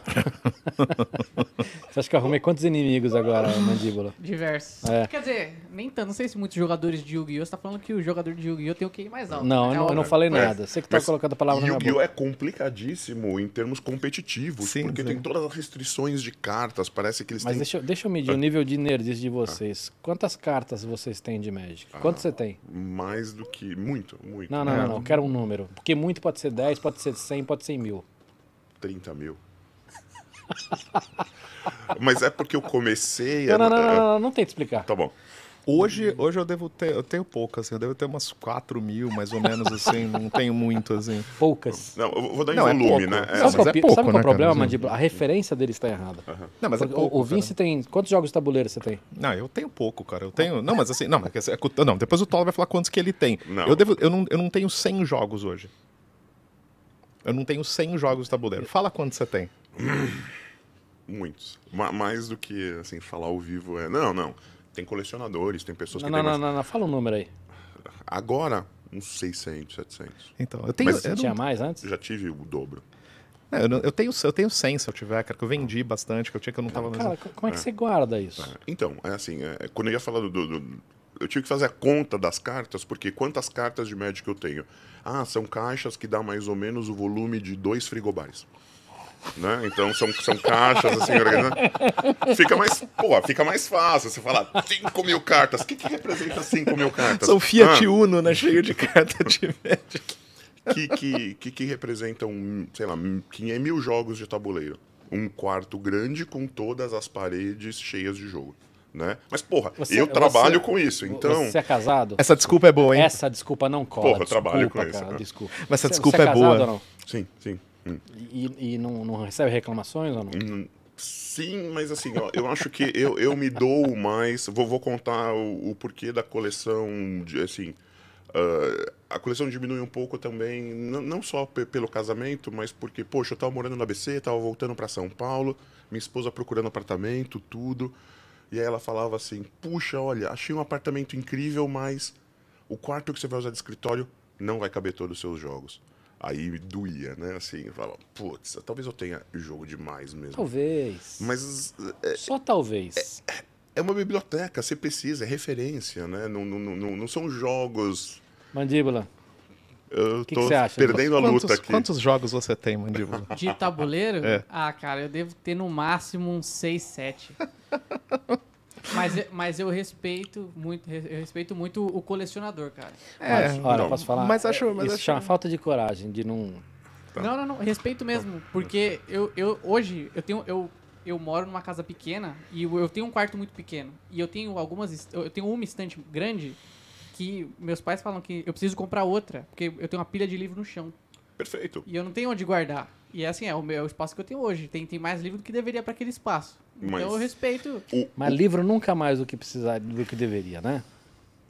Você acha que eu arrumei quantos inimigos agora, mandíbula? Diversos. É. Quer dizer, nem tanto. Não sei se muitos jogadores de Yu-Gi-Oh! Você tá falando que o jogador de Yu-Gi-Oh! tem o QI mais alto. Não, né? eu, não eu não falei nada. Você que tá colocando a palavra Yu-Gi-Oh! na Yu-Gi-Oh! é complicadíssimo em termos competitivos, sim, porque sim. tem todas as restrições de cartas. Parece que eles Mas têm... deixa, deixa eu medir o ah. nível de nerdice de vocês. Ah. Quantas cartas vocês têm de Magic? Ah. Quanto você tem? Mais do que. Muito, muito. Não, não, é. não, não. Quero um número. Porque muito pode ser 10, pode ser 100, pode ser mil. 30 mil. Mas é porque eu comecei. Não, a... não, não, não, não, não, não tenta explicar. Tá bom. Hoje, uhum. hoje eu devo ter, eu tenho poucas, assim, eu devo ter umas 4 mil, mais ou menos, assim, não tenho muito, assim. Poucas. Não, eu vou dar em não, é volume, é né? É. Sabe, qual, é pouco, sabe qual né, o problema, Mandíbula? A referência dele está errada. Uhum. Não, mas é pouco, o, o Vince cara. tem. Quantos jogos de tabuleiro você tem? Não, eu tenho pouco, cara. Eu tenho. Não, mas assim, não, mas é, é não depois o Tolo vai falar quantos que ele tem. Não. Eu, devo, eu, não, eu não tenho 100 jogos hoje. Eu não tenho 100 jogos de tabuleiro. Fala quantos você tem. Muitos. mais do que, assim, falar ao vivo é. Não, não. Tem colecionadores, tem pessoas não, que não, não, mais... não, não, fala o um número aí. Agora, uns 600, 700. Então, eu tenho... Mas, eu tinha mais antes? Já tive o dobro. É, eu, não, eu, tenho, eu tenho 100, se eu tiver, cara, que eu vendi bastante, que eu tinha que eu não tava... Cara, mesmo. como é que é. você guarda isso? É. Então, é assim, é, é, quando eu ia falar do, do, do eu tive que fazer a conta das cartas, porque quantas cartas de médico eu tenho? Ah, são caixas que dá mais ou menos o volume de dois frigobares. Né? Então são, são caixas assim Fica mais, pô, fica mais fácil você falar 5 mil cartas. O que, que representa 5 mil cartas? São Fiat ah. Uno, né? Cheio de carta de Magic. Que, que, que, que representam, sei lá, 500 mil jogos de tabuleiro. Um quarto grande com todas as paredes cheias de jogo. Né? Mas, porra, você, eu é trabalho você, com isso, então... Você é casado? Essa desculpa é boa, hein? Essa desculpa não cola. Porra, eu desculpa, trabalho com cara, isso. Né? Desculpa. Mas essa você, desculpa é, é boa. Sim, sim. E, e não, não, recebe reclamações ou não? Hum, sim, mas assim, ó, eu acho que eu, eu me dou mais. Vou, vou contar o, o porquê da coleção, de, assim. Uh, a coleção diminui um pouco também, não só pelo casamento, mas porque, poxa, eu estava morando na ABC, estava voltando para São Paulo, minha esposa procurando apartamento, tudo. E aí ela falava assim: puxa, olha, achei um apartamento incrível, mas o quarto que você vai usar de escritório não vai caber todos os seus jogos. Aí doía, né? Assim, fala, putz, talvez eu tenha jogo demais mesmo. Talvez. Mas. É, Só talvez. É, é, uma biblioteca, você precisa, é referência, né? Não, não, não, não são jogos. Mandíbula. Eu que tô que acha? perdendo quantos, a luta aqui. Quantos jogos você tem, Mandíbula? De tabuleiro? É. Ah, cara, eu devo ter no máximo uns 6, 7. Mas, eu, mas eu respeito muito, eu respeito muito o colecionador, cara. É, mas, olha, não, posso falar? Mas acho, mas isso acho... chama falta de coragem, de não. Tá. Não, não, não. Respeito mesmo, tá. porque eu, eu hoje eu tenho eu eu moro numa casa pequena e eu tenho um quarto muito pequeno e eu tenho algumas eu tenho uma estante grande que meus pais falam que eu preciso comprar outra porque eu tenho uma pilha de livro no chão. Perfeito. E eu não tenho onde guardar. E é assim, é o meu o espaço que eu tenho hoje. Tem, tem mais livro do que deveria para aquele espaço. Então, Mas, então eu respeito. O, Mas o... livro nunca mais do que precisar do que deveria, né?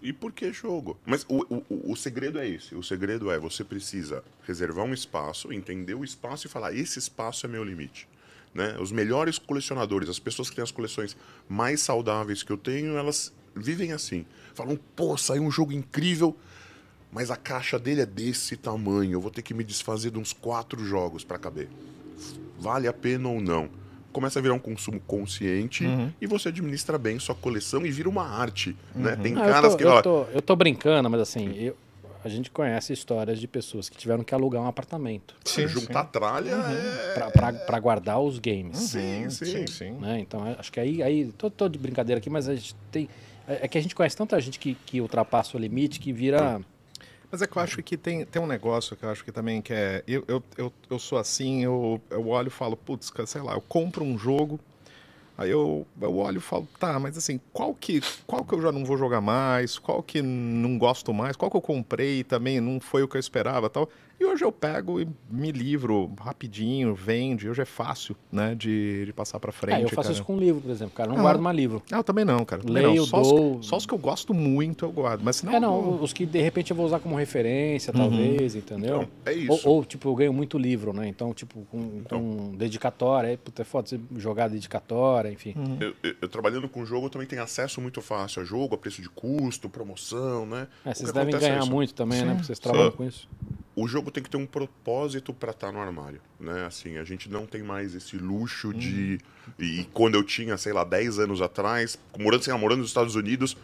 E por que jogo? Mas o, o, o segredo é esse. O segredo é você precisa reservar um espaço, entender o espaço e falar: esse espaço é meu limite. Né? Os melhores colecionadores, as pessoas que têm as coleções mais saudáveis que eu tenho, elas vivem assim. Falam, pô, saiu um jogo incrível, mas a caixa dele é desse tamanho. Eu vou ter que me desfazer de uns quatro jogos para caber. Vale a pena ou não? Começa a virar um consumo consciente uhum. e você administra bem sua coleção e vira uma arte. Né? Uhum. Né? Tem ah, caras tô, que. Eu, ela... tô, eu tô brincando, mas assim, eu, a gente conhece histórias de pessoas que tiveram que alugar um apartamento. Sim, juntar sim. tralha uhum. É... para guardar os games. Sim, uhum, sim, sim. sim. Né? Então, é, acho que aí, aí tô, tô, de brincadeira aqui, mas a gente tem. É, é que a gente conhece tanta gente que, que ultrapassa o limite que vira. Mas é que eu acho que tem, tem um negócio que eu acho que também que é. Eu, eu, eu, eu sou assim, eu, eu olho e falo, putz, sei lá, eu compro um jogo, aí eu, eu olho e falo, tá, mas assim, qual que, qual que eu já não vou jogar mais, qual que não gosto mais, qual que eu comprei também não foi o que eu esperava tal. E hoje eu pego e me livro rapidinho, vende. Hoje é fácil, né, de, de passar para frente. É, eu faço cara. isso com livro, por exemplo, cara. Não ah, guardo mais livro. não ah, eu também não, cara. Também Leio, não. Só, dou... os, só os que eu gosto muito eu guardo, mas senão... É, não, eu... os que de repente eu vou usar como referência, uhum. talvez, entendeu? Então, é isso. Ou, ou, tipo, eu ganho muito livro, né? Então, tipo, com, então... com dedicatória, é, puta, é foda você jogar dedicatória, enfim. Uhum. Eu, eu, eu, trabalhando com jogo, eu também tenho acesso muito fácil a jogo, a preço de custo, promoção, né? É, vocês devem é ganhar é muito também, né? Sim. né? Porque vocês trabalham Sim. com isso o jogo tem que ter um propósito para estar tá no armário, né? Assim, a gente não tem mais esse luxo de hum. e, quando eu tinha, sei lá, 10 anos atrás, morando sem morando nos Estados Unidos,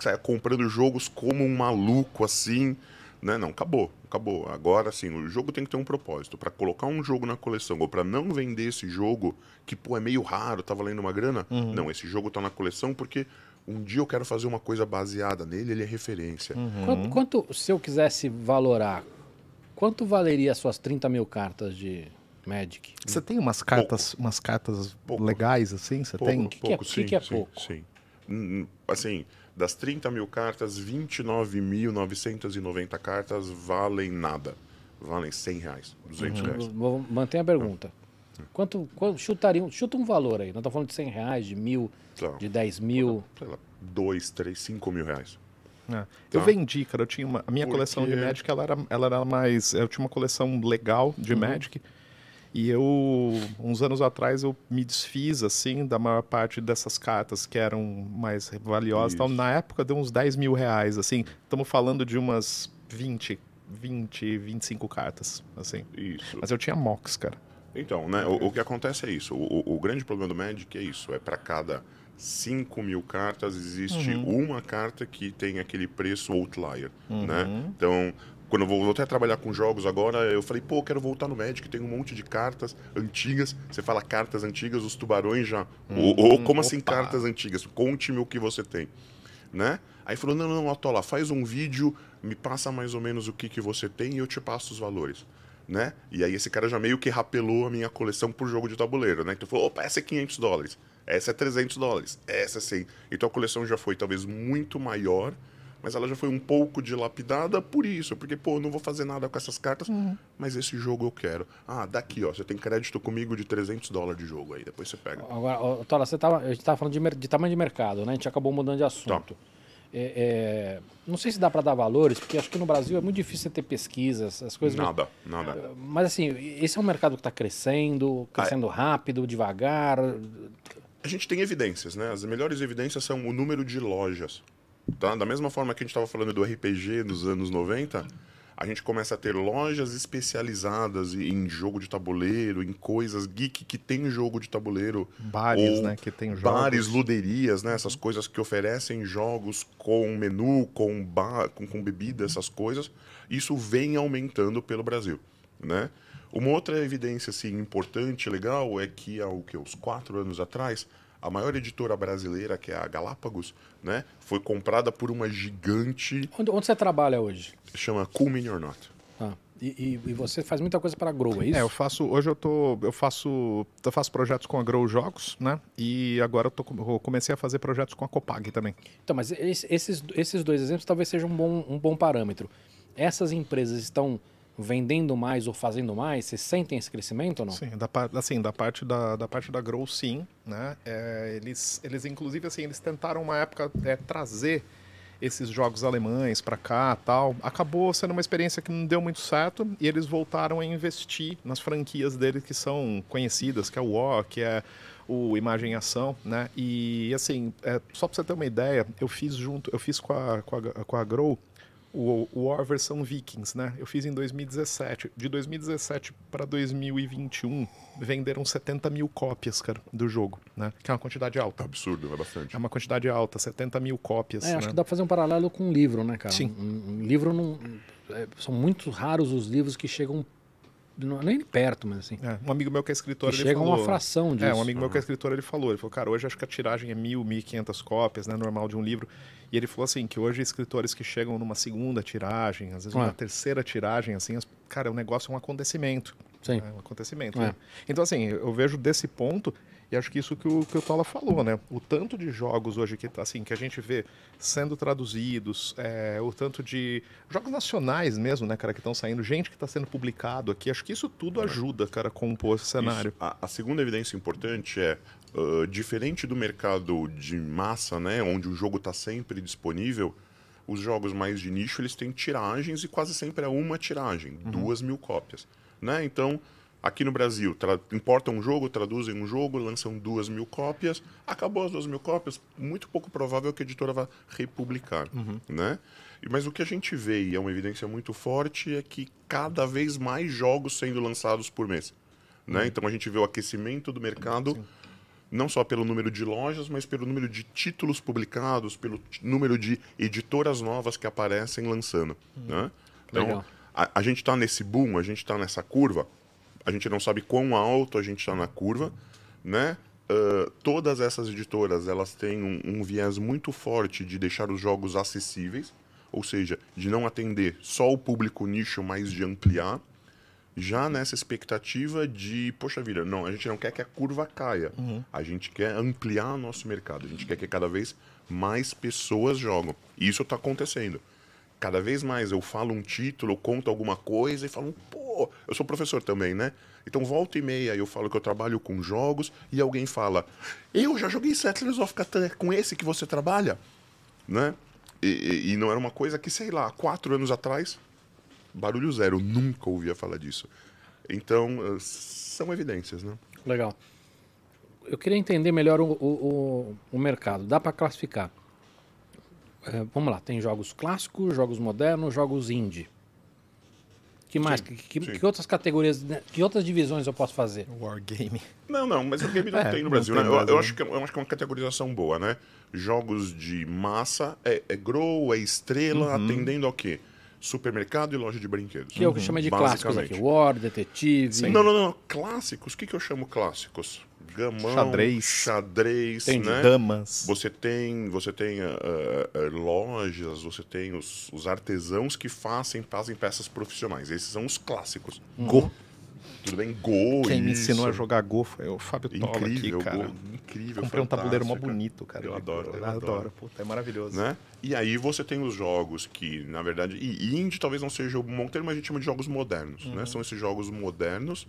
saia comprando jogos como um maluco assim, né? Não, acabou, acabou. Agora assim, o jogo tem que ter um propósito para colocar um jogo na coleção ou para não vender esse jogo que pô é meio raro, tá valendo uma grana. Uhum. Não, esse jogo tá na coleção porque um dia eu quero fazer uma coisa baseada nele, ele é referência. Uhum. Quanto, quanto, se eu quisesse valorar, Quanto valeria as suas 30 mil cartas de Magic? Você tem umas cartas, pouco. umas cartas pouco. legais, assim? Você tem? O que, que, é, sim, que é sim, pouco? Sim. Hum, hum, assim, das 30 mil cartas, 29.990 cartas valem nada. Valem 100 reais, 200 uhum. reais. Vou, mantenha a pergunta. Quanto, quanto chutariam? Chuta um valor aí. Nós estamos falando de 100 reais, de mil, claro. de 10 mil. 2, 3, 5 mil reais. É. Tá? Eu vendi, cara. Eu tinha uma, a minha Porque... coleção de Magic, ela era, ela era mais. Eu tinha uma coleção legal de uhum. Magic. E eu, uns anos atrás, eu me desfiz, assim, da maior parte dessas cartas que eram mais valiosas. Então, na época, deu uns 10 mil reais, assim. Estamos falando de umas 20, 20, 25 cartas, assim. Isso. Mas eu tinha Mox, cara. Então, né, o, o que acontece é isso. O, o, o grande problema do Magic é isso. É para cada 5 mil cartas, existe uhum. uma carta que tem aquele preço outlier, né? uhum. né? Então, quando eu voltei a trabalhar com jogos agora, eu falei, pô, quero voltar no Magic, tem um monte de cartas antigas. Você fala cartas antigas, os tubarões já. ou, uhum. ou, como assim opa. assim cartas antigas? Conte-me o que você tem. Né? Aí falou, não, não, Atola, faz um vídeo, me passa mais ou menos o que, que você tem e eu te passo os valores. Né? E aí esse cara já meio que rapelou a minha coleção por jogo de tabuleiro, né? Então falou, opa, essa é 500 dólares. Essa é 300 dólares, essa é 100. Então a coleção já foi talvez muito maior, mas ela já foi um pouco dilapidada por isso, porque, pô, eu não vou fazer nada com essas cartas, uhum. mas esse jogo eu quero. Ah, daqui, tá ó, você tem crédito comigo de 300 dólares de jogo aí, depois você pega. Agora, ó, Tola, você tava, a gente tava falando de, de, tamanho de mercado, né? A gente acabou mudando de tá. assunto. Tá. É, é, não sei se dá para dar valores, porque acho que no Brasil é muito difícil você ter pesquisas, as coisas. Nada, nada. É, mas assim, esse é um mercado que está crescendo, crescendo ah, é. rápido, devagar a gente tem evidências, né? As melhores evidências são o número de lojas. Tá? Da mesma forma que a gente estava falando do RPG nos anos 90, a gente começa a ter lojas especializadas em jogo de tabuleiro, em coisas geek que tem jogo de tabuleiro. Bares, né? Que tem jogos. Bares, luderias, né? Essas coisas que oferecem jogos com menu, com bar, com, com bebida, essas coisas. Isso vem aumentando pelo Brasil, né? Uma outra evidência assim, importante, legal, é que há o que, uns quatro anos atrás, a maior editora brasileira, que é a Galápagos, né, foi comprada por uma gigante. Onde, onde você trabalha hoje? Chama Culmin or Not. Ah, e, e, você faz muita coisa para a Grow, é isso? É, eu faço. Hoje eu tô. Eu faço. Eu faço projetos com a Grow Jogos, né? E agora eu, tô, eu comecei a fazer projetos com a Copag também. Então, mas esses, esses dois exemplos talvez sejam um bom, um bom parâmetro. Essas empresas estão vendendo mais ou fazendo mais? Vocês sentem esse crescimento ou não? Sim, da, assim, da parte da, da parte da Grow, sim. Né? É, eles, eles, inclusive, assim, eles tentaram uma época é, trazer esses jogos alemães para cá tal. Acabou sendo uma experiência que não deu muito certo e eles voltaram a investir nas franquias deles que são conhecidas, que é o O, que é o Imagem e Ação, né? E assim, é, só para você ter uma ideia, eu fiz junto, eu fiz com a, com a, com a Grow o War versão Vikings, né? Eu fiz em 2017. De 2017 para 2021, venderam 70 mil cópias, cara, do jogo, né? Que é uma quantidade alta. É absurdo, é bastante. É uma quantidade alta, 70 mil cópias. É, né? acho que dá pra fazer um paralelo com um livro, né, cara? Sim. Um, um livro não. É, são muito raros os livros que chegam é nem perto, mas assim. É, um amigo meu que é escritor, ele chega falou... uma fração é, disso. É, um amigo uhum. meu que é ah. escritor, ele falou, ele falou, cara, hoje acho que a tiragem é mil, mil e quinhentas cópias, né, normal de um livro. E ele falou assim, que hoje escritores que chegam numa segunda tiragem, às vezes é. uma ah. terceira tiragem, assim, as, cara, o negócio é um acontecimento. Sim. É um acontecimento. É. Né? Então, assim, eu vejo desse ponto e acho que isso que o, que o Tola falou, né? O tanto de jogos hoje que, tá, assim, que a gente vê sendo traduzidos, é, o tanto de jogos nacionais mesmo, né, cara, que estão saindo, gente que está sendo publicado aqui, acho que isso tudo ajuda, cara, a compor esse cenário. A, a, segunda evidência importante é, uh, diferente do mercado de massa, né, onde o jogo está sempre disponível, os jogos mais de nicho, eles têm tiragens e quase sempre é uma tiragem, uhum. duas mil cópias, né? Então Aqui no Brasil, importam um jogo, traduzem um jogo, lançam duas mil cópias. Acabou as duas mil cópias, muito pouco provável que a editora vá republicar. Uhum. Né? Mas o que a gente vê, e é uma evidência muito forte, é que cada vez mais jogos sendo lançados por mês. Né? Uhum. Então a gente vê o aquecimento do mercado, Sim. não só pelo número de lojas, mas pelo número de títulos publicados, pelo número de editoras novas que aparecem lançando. Uhum. Né? Então, A, a gente está nesse boom, a gente está nessa curva a gente não sabe quão alto a gente está na curva, né? Uh, todas essas editoras elas têm um, um, viés muito forte de deixar os jogos acessíveis, ou seja, de não atender só o público nicho, mas de ampliar, já nessa expectativa de, poxa vida, não, a gente não quer que a curva caia, uhum. a gente quer ampliar nosso mercado, a gente quer que cada vez mais pessoas jogam. E isso está acontecendo cada vez mais eu falo um título, eu conto alguma coisa e falo, pô, eu sou professor também, né? Então volta e meia eu falo que eu trabalho com jogos e alguém fala, eu já joguei Settlers of Catan é com esse que você trabalha, né? E, e, não era uma coisa que, sei lá, quatro anos atrás, barulho zero, nunca ouvia falar disso. Então, ah, são evidências, né? Legal. Eu queria entender melhor o, o, o mercado. Dá para classificar. É, vamos lá, tem jogos clássicos, jogos modernos, jogos indie. Que mais? Sim, que, que, sim. que, outras categorias, né, que outras divisões eu posso fazer? Wargame. Não, não, mas game não é, tem no Brasil, tem né? Brasil. Eu, eu, né? acho que, é, eu acho que é uma categorização boa, né? Jogos de massa, é, é grow, é estrela, uhum. atendendo ao quê? Supermercado e loja de brinquedos. Que uhum. eu chamo de clássicos aqui. War, detetive. Sim. Não, não, não. Clássicos. O que, que eu chamo clássicos? gamão, xadrez, xadrez tem né? damas. Você tem, você tem uh, uh, lojas, você tem os, os artesãos que fazem, fazem peças profissionais. Esses são os clássicos. Uhum. Go. Tudo bem, Go. Quem isso. me ensinou a jogar Go foi o Fábio Tola aqui, cara. Go, incrível, Comprei um tabuleiro mó bonito, cara. Eu adoro, eu, ah, eu adoro. adoro. Puta, é maravilhoso. Né? E aí você tem os jogos que, na verdade, e indie talvez não seja o bom termo, mas a gente chama de jogos modernos, né? uhum. né? São esses jogos modernos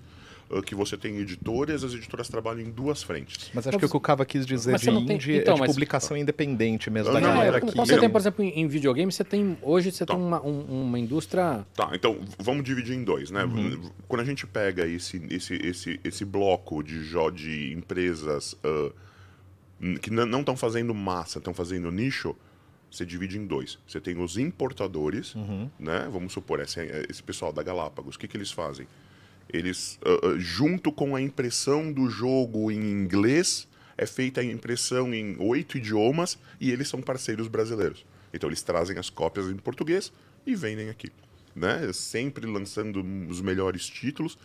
eh, que você tem editoras, as editoras trabalham em duas frentes. Mas acho mas, que o que o Cava quis dizer de indie tem... então, é de mas... publicação independente mesmo, não, da galera aqui. Você tem, por exemplo, em videogame, você tem, hoje você tá. tem uma, um, uma indústria... Tá, então vamos dividir em dois, né? Uhum. Quando a gente pega esse, esse, esse, esse bloco de, de empresas uh, que não estão fazendo massa, estão fazendo nicho, você divide em dois. Você tem os importadores, uhum. né? Vamos supor, esse, é, esse pessoal da Galápagos, o que, que eles fazem? Eles, uh, junto com a impressão do jogo em inglês, é feita a impressão em oito idiomas e eles são parceiros brasileiros. Então eles trazem as cópias em português e vendem aqui, né? Sempre lançando os melhores títulos.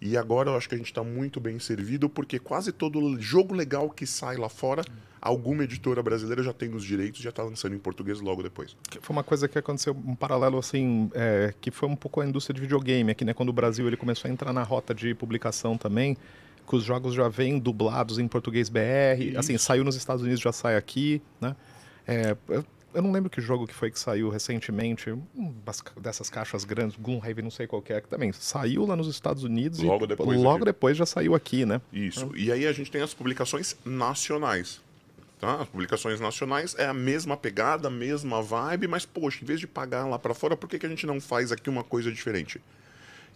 E agora eu acho que a gente está muito bem servido porque quase todo jogo legal que sai lá fora hum alguma editora brasileira já tem os direitos e já está lançando em português logo depois. Foi uma coisa que aconteceu, um paralelo assim, é, que foi um pouco a indústria de videogame aqui, é né? Quando o Brasil ele começou a entrar na rota de publicação também, que os jogos já vêm dublados em português BR, Isso. assim, saiu nos Estados Unidos, já sai aqui, né? É, eu, não lembro que jogo que foi que saiu recentemente, dessas caixas grandes, Gloomhaven, não sei qual que é, que também saiu lá nos Estados Unidos logo e depois logo aqui. depois já saiu aqui, né? Isso. É. E aí a gente tem as publicações nacionais. Tá? As publicações nacionais é a mesma pegada, a mesma vibe, mas, poxa, em vez de pagar lá para fora, por que, que a gente não faz aqui uma coisa diferente?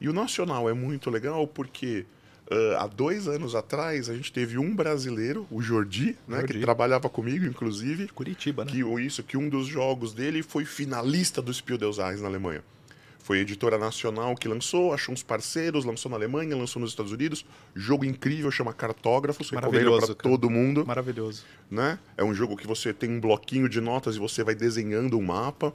E o nacional é muito legal porque uh, há dois anos atrás a gente teve um brasileiro, o Jordi, né, Jordi. que trabalhava comigo, inclusive. Curitiba, né? Que, isso, que um dos jogos dele foi finalista do Spiel des Arts na Alemanha. Foi editora nacional que lançou, achou uns parceiros, lançou na Alemanha, lançou nos Estados Unidos. Jogo incrível, chama Cartógrafos, recomendo para todo mundo. Maravilhoso. Né? É um jogo que você tem um bloquinho de notas e você vai desenhando um mapa.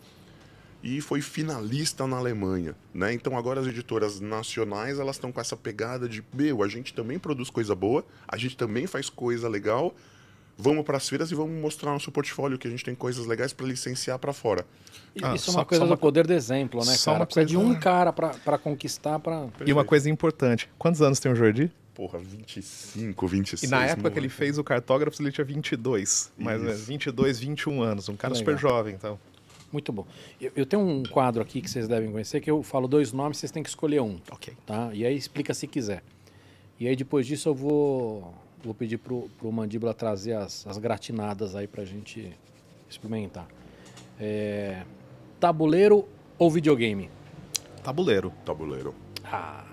E foi finalista na Alemanha, né? Então agora as editoras nacionais, elas estão com essa pegada de, meu, a gente também produz coisa boa, a gente também faz coisa legal, vamos para as feiras e vamos mostrar nosso portfólio, que a gente tem coisas legais para licenciar para fora. Ah, Isso é uma só, coisa só do uma... poder do exemplo, né, só cara? Uma coisa... de um cara para conquistar. Pra... E uma coisa importante: quantos anos tem o Jordi? porra, 25, 26. E na época que ele fez o cartógrafo, ele tinha 22, Mas ou 22, 21 anos. Um cara Legal. super jovem, então. Muito bom. Eu, eu, tenho um quadro aqui que vocês devem conhecer, que eu falo dois nomes, vocês têm que escolher um. Ok. Tá? E aí explica se quiser. E aí depois disso eu vou Vou pedir pro, pro Mandíbula trazer as, as gratinadas aí pra gente experimentar. É, tabuleiro ou videogame? Tabuleiro. Tabuleiro. Ah,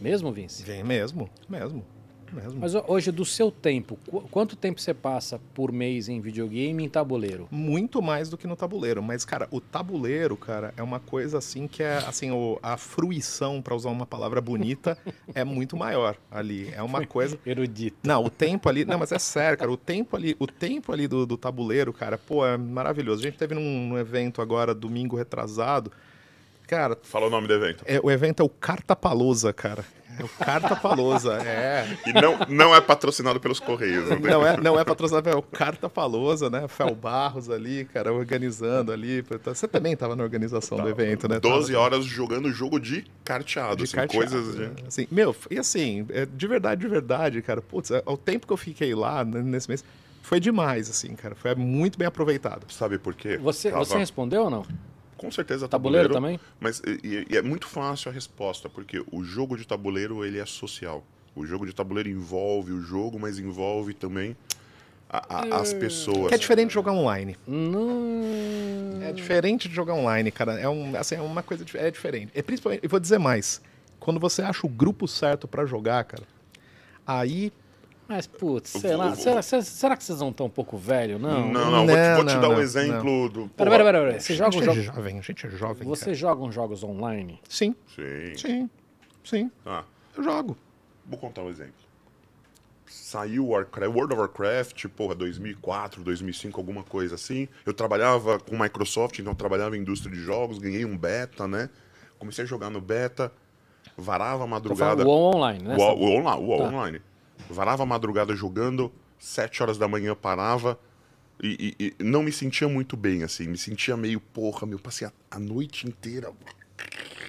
mesmo, Vince? Vem mesmo, mesmo mesmo. Mas hoje, do seu tempo, qu quanto tempo você passa por mês em videogame e em tabuleiro? Muito mais do que no tabuleiro. Mas, cara, o tabuleiro, cara, é uma coisa assim que é, assim, o, a fruição, para usar uma palavra bonita, é muito maior ali. É uma coisa. Erudito. Não, o tempo ali. Não, mas é sério, cara. O tempo ali, o tempo ali do, do tabuleiro, cara, pô, é maravilhoso. A gente teve num, num evento agora, domingo retrasado. Cara. Fala o nome do evento. É, o evento é o Cartapalosa, cara. É o Cartapalosa, é. E não, não é patrocinado pelos Correios. Né? Não, é, não é patrocinado pelo é Cartapalosa, né? Fel Barros ali, cara, organizando ali. Você também estava na organização do evento, né? 12 horas jogando jogo de carteado, de assim, carteado, coisas... É. Né? Assim, meu, e assim, é, de verdade, de verdade, cara, putz, ao tempo que eu fiquei lá, né, nesse mês foi demais, assim, cara. Foi muito bem aproveitado. Sabe por quê? Você, Tava... você respondeu ou não? com certeza tabuleiro. Tabuleiro também? Mas e, e é muito fácil a resposta, porque o jogo de tabuleiro ele é social. O jogo de tabuleiro envolve o jogo, mas envolve também a, a, as hum. pessoas. Que é diferente de jogar online. Não. Hum. É diferente de jogar online, cara. É, um, assim, é uma coisa é diferente. É principalmente, eu vou dizer mais. Quando você acha o grupo certo para jogar, cara, aí mas, putz, sei lá, será, será, que vocês não estão um pouco velho, não? Não, não, vou te, vou te não, dar um exemplo não. do... Pera, pera, pera, pera. Você joga um é jogo... jovem, gente é jovem, Vocês jogam jogos online? Sim. Sim. Sim, sim. Ah. Eu jogo. Vou contar um exemplo. Saiu Warcraft, World of Warcraft, porra, 2004, 2005, alguma coisa assim. Eu trabalhava com Microsoft, então trabalhava em indústria de jogos, ganhei um beta, né? Comecei a jogar no beta, varava a madrugada... O online, né? O, online. Tá. online varava a madrugada jogando, sete horas da manhã parava. E, e, e, não me sentia muito bem, assim. Me sentia meio, porra, meu, passei a, a noite inteira.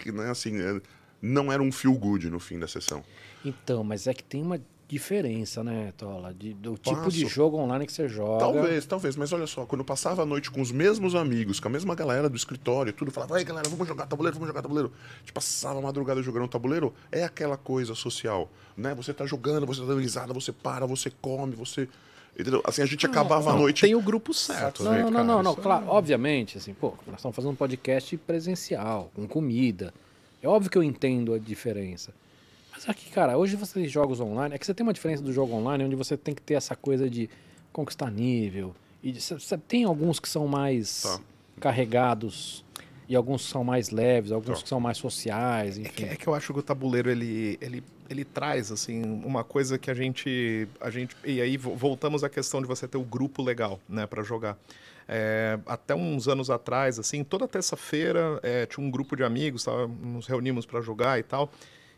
Né, assim, eh, não era um feel good no fim da sessão. Então, mas é que tem uma diferença, né, Tola? De, do Passo. tipo de jogo online que você joga. Talvez, talvez. Mas olha só, quando eu passava a noite com os mesmos amigos, com a mesma galera do escritório, tudo, falava, vai galera, vamos jogar tabuleiro, vamos jogar tabuleiro. A gente passava a madrugada jogando tabuleiro, é aquela coisa social, né? Você tá jogando, você tá dando risada, você para, você come, você... Entendeu? Assim, a gente ah, não, acabava não, a noite... Tem o grupo certo, Não, né, não, cara? não, não, claro. É... Obviamente, assim, pô, nós estamos fazendo um podcast presencial, com comida. É óbvio que eu entendo a diferença. Só que, cara, hoje você tem jogos online. É que você tem uma diferença do jogo online, onde você tem que ter essa coisa de conquistar nível. E de, cê, cê, tem alguns que são mais tá. carregados e alguns são mais leves, alguns tá. que são mais sociais, enfim. É que, é que, eu acho que o tabuleiro ele, ele, ele traz assim uma coisa que a gente a gente e aí voltamos à questão de você ter o um grupo legal, né, para jogar. É, até uns anos atrás, assim, toda terça-feira é, tinha um grupo de amigos, tá, nos reunimos para jogar e tal.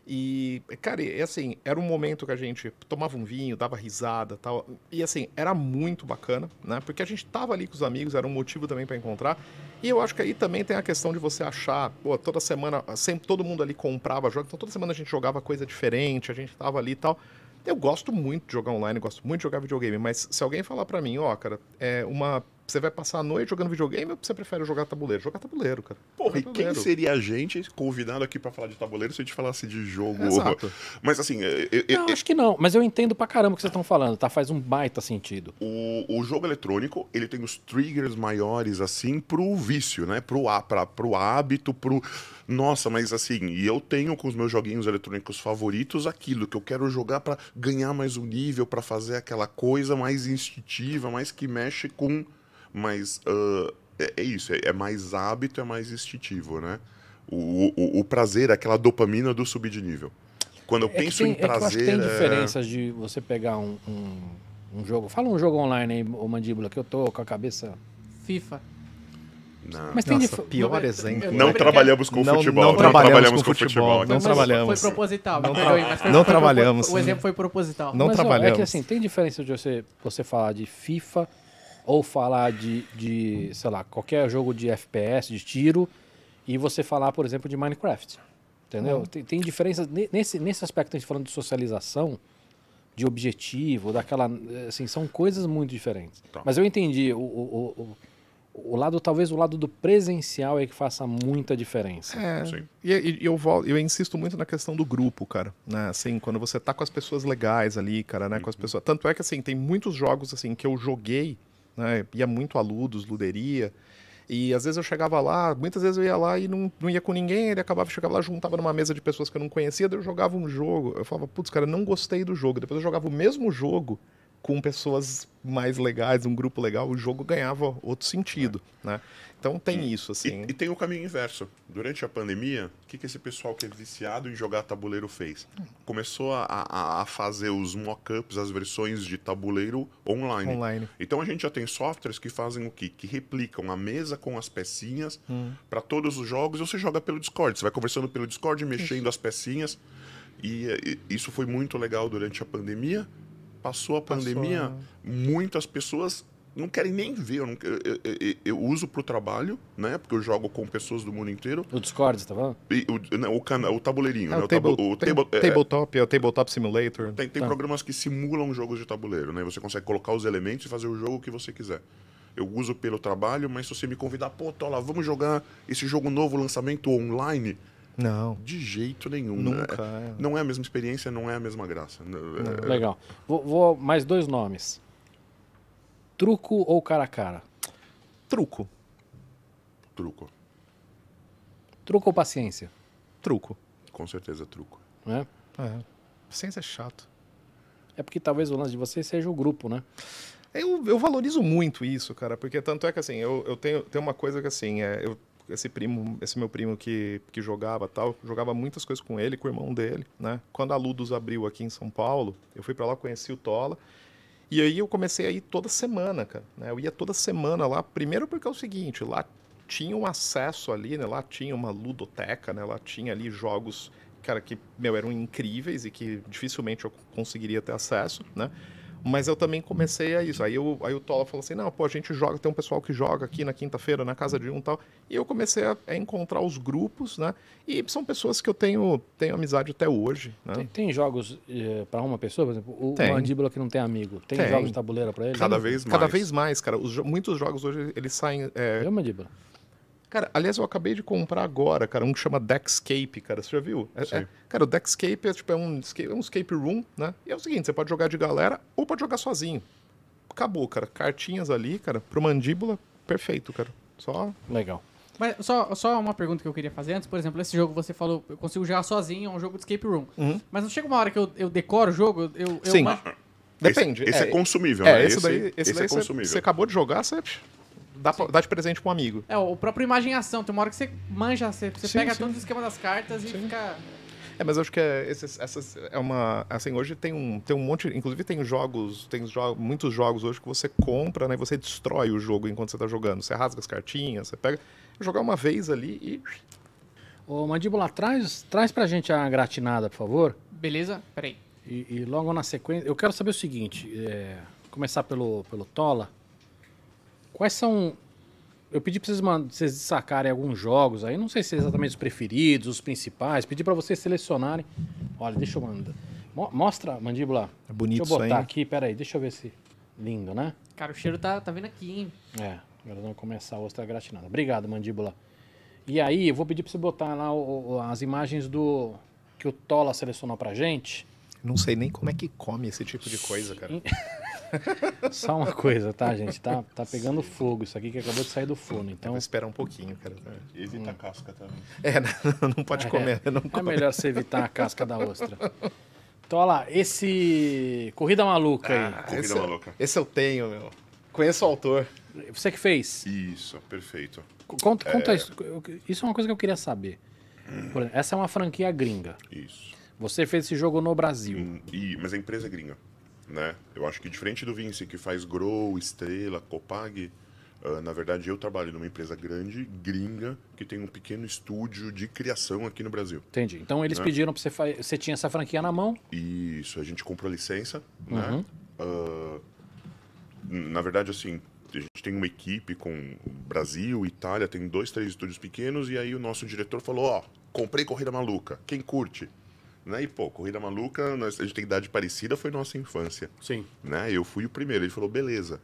E, cara, é assim, era um momento que a gente tomava um vinho, dava risada tal. E assim, era muito bacana, né? Porque a gente tava ali com os amigos, era um motivo também para encontrar. E eu acho que aí também tem a questão de você achar, pô, toda semana, sempre todo mundo ali comprava jogos, então toda semana a gente jogava coisa diferente, a gente tava ali e tal. Eu gosto muito de jogar online, gosto muito de jogar videogame, mas se alguém falar para mim, ó, oh, cara, é uma você vai passar a noite jogando videogame ou você prefere jogar tabuleiro? Jogar tabuleiro, cara. Porra, e quem seria a gente convidado aqui para falar de tabuleiro se a gente falasse de jogo? Exato. Mas assim. Eu, é, eu, é, é, não, eu, acho que não, mas eu entendo pra caramba o que vocês estão falando, tá? Faz um baita sentido. O, o, jogo eletrônico, ele tem os triggers maiores, assim, pro vício, né? Pro, pra, pro hábito, pro. Nossa, mas assim, e eu tenho com os meus joguinhos eletrônicos favoritos aquilo que eu quero jogar para ganhar mais um nível, para fazer aquela coisa mais instintiva, mais que mexe com mas uh, é, é, isso, é, é, mais hábito, é mais instintivo, né? O, o, o prazer, aquela dopamina do subir de nível. Quando eu é penso tem, em é prazer. É que tem diferenças de você pegar um, um, um, jogo. Fala um jogo online aí, o Mandíbula, que eu tô com a cabeça. FIFA. Não. Mas tem Nossa, dif... pior é- exemplo. Não trabalhamos com não, futebol. Não, não trabalhamos com futebol. Não, não trabalhamos. Foi proposital. Não, tra... mas foi, não foi, trabalhamos. Foi, o exemplo foi proposital. Não mas, trabalhamos. Ó, é que assim, tem diferença de você, você falar de FIFA ou falar de, de, sei lá, qualquer jogo de FPS, de tiro, e você falar, por exemplo, de Minecraft. Entendeu? Uhum. Tem, tem diferenças. Nesse, nesse aspecto, a gente tá falando de socialização, de objetivo, daquela. Assim, são coisas muito diferentes. Tá. Mas eu entendi. O, o, o, o, lado, talvez o lado do presencial é que faça muita diferença. É. Sim. E, e eu, volto, eu insisto muito na questão do grupo, cara. Né? Assim, quando você tá com as pessoas legais ali, cara, né? Uhum. Com as pessoas. Tanto é que assim, tem muitos jogos assim que eu joguei né? Ia muito a Ludos, Luderia. E às vezes eu chegava lá, muitas vezes eu ia lá e não, não ia com ninguém, ele acabava, chegava lá, juntava numa mesa de pessoas que eu não conhecia, daí eu jogava um jogo. Eu falava, putz, cara, não gostei do jogo. Depois eu jogava o mesmo jogo com pessoas mais legais, um grupo legal, o jogo ganhava outro sentido, é. né? Então tem e, isso, assim. E, e, tem o caminho inverso. Durante a pandemia, o que, que esse pessoal que é viciado em jogar tabuleiro fez? Começou a, a, a fazer os mockups, as versões de tabuleiro online. online. Então a gente já tem softwares que fazem o quê? Que replicam a mesa com as pecinhas hum. para todos os jogos. Você joga pelo Discord, você vai conversando pelo Discord, mexendo isso. as pecinhas. E, e isso foi muito legal durante a pandemia passou a pandemia, né? muitas pessoas não querem nem ver. Eu, não, eu, eu, eu uso para o trabalho, né? Porque eu jogo com pessoas do mundo inteiro. O Discord, tá falando? E, o, não, o, o tabuleirinho. É, né? o, table, o, o, table, é, tabletop, é o Tabletop Simulator. Tem, tem tá. programas que simulam jogos de tabuleiro, né? Você consegue colocar os elementos e fazer o jogo que você quiser. Eu uso pelo trabalho, mas se você me convidar, pô, Tola, vamos jogar esse jogo novo, lançamento online, não. De jeito nenhum. Né? Nunca. É, é. Não é a mesma experiência, não é a mesma graça. É, é, Legal. Vou, vou, mais dois nomes. Truco ou cara a cara? Truco. Truco. Truco ou paciência? Truco. Com certeza, truco. É? É. Paciência é chato. É porque talvez o lance de vocês seja o grupo, né? Eu, eu valorizo muito isso, cara, porque tanto é que assim, eu, eu tenho, tenho uma coisa que assim, é, eu esse primo, esse meu primo que, que jogava tal, jogava muitas coisas com ele, com o irmão dele, né? Quando a Ludus abriu aqui em São Paulo, eu fui para lá, conheci o Tola. E aí eu comecei a ir toda semana, cara. Né? Eu ia toda semana lá, primeiro porque é o seguinte, lá tinha um acesso ali, né? Lá tinha uma ludoteca, né? Lá tinha ali jogos, cara, que, meu, eram incríveis e que dificilmente eu conseguiria ter acesso, né? Mas eu também comecei a isso. Aí, eu, aí o Tola falou assim: não, pô, a gente joga, tem um pessoal que joga aqui na quinta-feira, na casa de um tal. E eu comecei a, a, encontrar os grupos, né? E são pessoas que eu tenho, tenho amizade até hoje. Né? Tem, tem jogos eh, para uma pessoa, por exemplo, o tem. Mandíbula que não tem amigo. Tem, tem. jogos de tabuleiro para ele? Cada vez mais. Cada vez mais, cara. Os, muitos jogos hoje eles saem. É... Eu, Mandíbula. Cara, aliás, eu acabei de comprar agora, cara, um que chama Deckscape, cara. Você já viu? É, é, cara, o Deckscape é, tipo, é, um, escape, é um escape room, né? E é o seguinte, você pode jogar de galera ou pode jogar sozinho. Acabou, cara. Cartinhas ali, cara, pro mandíbula, perfeito, cara. Só. Legal. Mas só, só uma pergunta que eu queria fazer antes. Por exemplo, esse jogo você falou, eu consigo jogar sozinho, é um jogo de escape room. Uhum. Mas não chega uma hora que eu, eu decoro o jogo, eu. eu Sim. Depende. Esse, esse é, é, consumível, é, né? Esse, daí, esse, esse é daí é consumível. Você, você acabou de jogar, você dá, pra, dá de presente pra um amigo. É, o próprio imagem ação. Tem uma hora que você manja, você, você sim, pega sim. todos os esquemas das cartas sim. e fica. É, mas eu acho que é, esses, essas é uma assim hoje tem um tem um monte, inclusive tem jogos, tem jogos, muitos jogos hoje que você compra, né? Você destrói o jogo enquanto você tá jogando. Você rasga as cartinhas, você pega jogar uma vez ali e Ô, Mandíbula, traz, traz pra gente a gratinada, por favor. Beleza, peraí. E, e logo na sequência, eu quero saber o seguinte: é, começar pelo, pelo Tola. Quais são. Eu pedi para vocês, sacarem alguns jogos aí, não sei se é exatamente os preferidos, os principais. Pedi para vocês selecionarem. Olha, deixa eu mandar. Mostra, mandíbula. É bonito Deixa eu botar aí. aqui, peraí, deixa eu ver se. Lindo, né? Cara, o cheiro tá, tá vindo aqui, hein? É, agora vamos começar a ostra gratinada. Obrigado, mandíbula. E aí, eu vou pedir pra você botar lá o, o, as imagens do que o Tola selecionou pra gente. Não sei nem como é que come esse tipo de coisa, cara. Só uma coisa, tá, gente? Tá, tá pegando fogo isso aqui que acabou de sair do forno. Então... Espera um pouquinho, cara. Tá? Evita hum. a casca também. É, não, não pode é, comer. Né? Não é come. melhor você evitar a casca da ostra. Então, olha lá, esse. Corrida Maluca aí. Ah, Corrida esse, é- Maluca. Esse eu tenho, meu. Conheço o autor. Você que fez? Isso, perfeito. Conta, conta é... isso. Isso é uma coisa que eu queria saber. Exemplo, essa é uma franquia gringa. Isso. Você fez esse jogo no Brasil. Hum, e, mas a é empresa é gringa né? Eu acho que diferente do Vince, que faz Grow, Estrela, Copag, uh, na verdade eu trabalho numa empresa grande, gringa, que tem um pequeno estúdio de criação aqui no Brasil. Entendi. Então eles né? pediram para você fazer. Você tinha essa franquia na mão? Isso, a gente comprou licença, né? uhum. né? Uh, na verdade, assim, a gente tem uma equipe com Brasil, Itália, tem dois, três estúdios pequenos, e aí o nosso diretor falou: Ó, oh, comprei Corrida Maluca, quem curte? Né? E, pô, Corrida Maluca, nós, a gente tem idade parecida, foi nossa infância. Sim. Né? Eu fui o primeiro. Ele falou, beleza,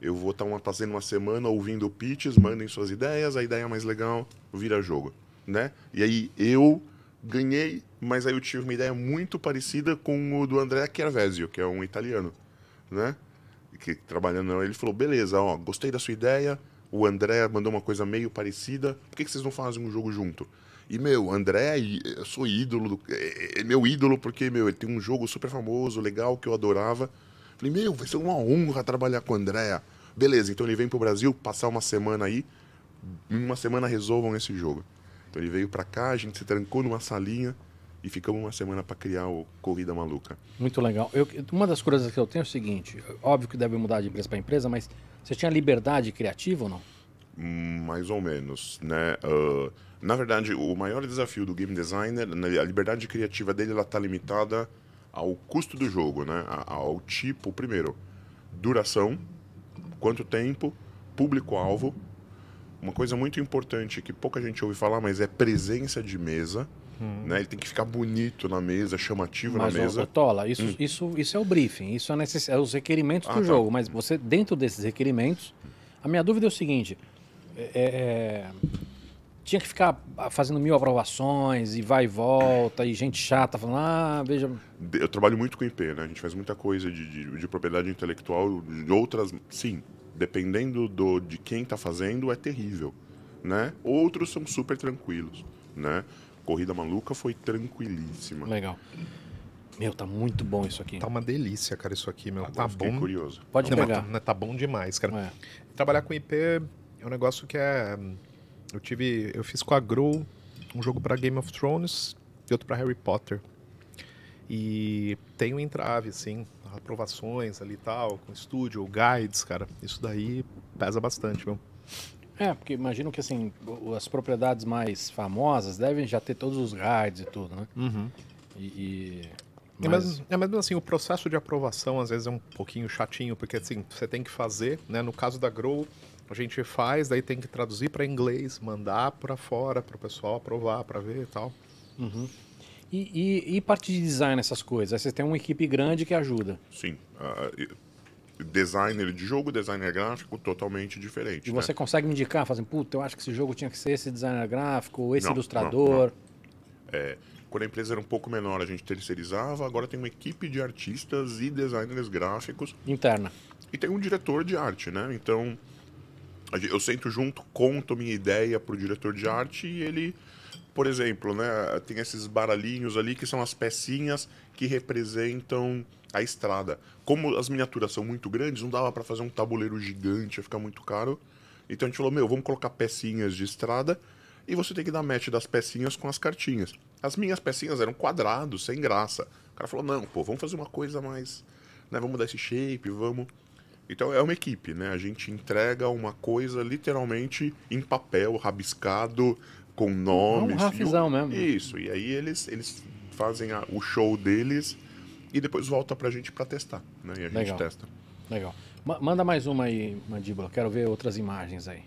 eu vou estar tá, tá fazendo uma semana ouvindo pitches, mandem suas ideias, a ideia mais legal, vira jogo. Né? E aí eu ganhei, mas aí eu tive uma ideia muito parecida com o do André Chiarvesio, que é um italiano, né? Que trabalhando, ele falou: beleza, ó, gostei da sua ideia. O André mandou uma coisa meio parecida. Por que, que vocês não fazem um jogo junto? E, meu, André, eh, eu sou ídolo, é, é meu ídolo porque, meu, ele tem um jogo super famoso, legal, que eu adorava. Falei, meu, vai ser uma honra trabalhar com o André. Beleza, então ele vem pro Brasil, passar uma semana aí, em uma semana resolvam esse jogo. Então ele veio para cá, a gente se trancou numa salinha e ficamos uma semana para criar o Corrida Maluca. Muito legal. Eu, uma das coisas que eu tenho é o seguinte: óbvio que deve mudar de empresa para empresa, mas você tinha liberdade criativa ou não? mais ou menos, né? Uh, na verdade, o maior desafio do game designer, né, a liberdade criativa dele, ela está limitada ao custo do jogo, né? Ao tipo, primeiro, duração, quanto tempo, público-alvo. Uma coisa muito importante que pouca gente ouve falar, mas é presença de mesa. Hum. Né? Ele tem que ficar bonito na mesa, chamativo mas, na mesa. Ô, Tola, isso, hum. isso, isso é o briefing, isso é, necess... é os requerimentos ah, do tá. jogo. Mas você, dentro desses requerimentos, a minha dúvida é o seguinte: é, é, é, tinha que ficar fazendo mil aprovações e vai e volta, e gente chata falando, ah, veja. Eu trabalho muito com IP, né? A gente faz muita coisa de, de, de propriedade intelectual, de outras. Sim, dependendo do, de quem está fazendo, é terrível. Né? Outros são super tranquilos. Né? Corrida Maluca foi tranquilíssima. Legal. Meu, tá muito bom isso aqui. Tá uma delícia, cara, isso aqui, meu. Agora tá bom. curioso. Pode não, pegar. Tá, né, tá, bom demais, cara. É. Trabalhar com IP é é um negócio que é. Eu tive. Eu fiz com a Grow um jogo para Game of Thrones e outro para Harry Potter. E tem um entrave, assim, aprovações ali e tal, com estúdio, guides, cara. Isso daí pesa bastante, viu? É, porque imagino que assim, as propriedades mais famosas devem já ter todos os guides e tudo, né? Uhum. E. e... É mas... É, mesmo, é assim, o processo de aprovação às vezes é um pouquinho chatinho, porque assim, você tem que fazer, né? No caso da Grow, a gente faz, daí tem que traduzir para inglês, mandar para fora para o pessoal aprovar, para ver e tal. Uhum. E, e, e, parte de design essas coisas? você tem uma equipe grande que ajuda. Sim. Uh, designer de jogo, designer gráfico, totalmente diferente. E né? você consegue me indicar, fazendo, puta, eu acho que esse jogo tinha que ser esse designer gráfico, ou esse não, ilustrador? Não, não. É, quando a empresa era um pouco menor, a gente terceirizava, agora tem uma equipe de artistas e designers gráficos. Interna. E tem um diretor de arte, né? Então, eu sento junto, conto minha ideia pro diretor de arte e ele, por exemplo, né, tem esses baralhinhos ali que são as pecinhas que representam a estrada. Como as miniaturas são muito grandes, não dava para fazer um tabuleiro gigante, ia ficar muito caro. Então a gente falou, meu, vamos colocar pecinhas de estrada e você tem que dar match das pecinhas com as cartinhas. As minhas pecinhas eram quadrados, sem graça. O cara falou, não, pô, vamos fazer uma coisa mais, né, vamos dar esse shape, vamos... Então é uma equipe, né? A gente entrega uma coisa literalmente em papel, rabiscado, com nomes. É um rafizão mesmo. Isso, e aí eles, eles fazem a, o show deles e depois volta pra gente pra testar, né? E a gente testa. Legal. manda mais uma aí, Mandíbula. Quero ver outras imagens aí.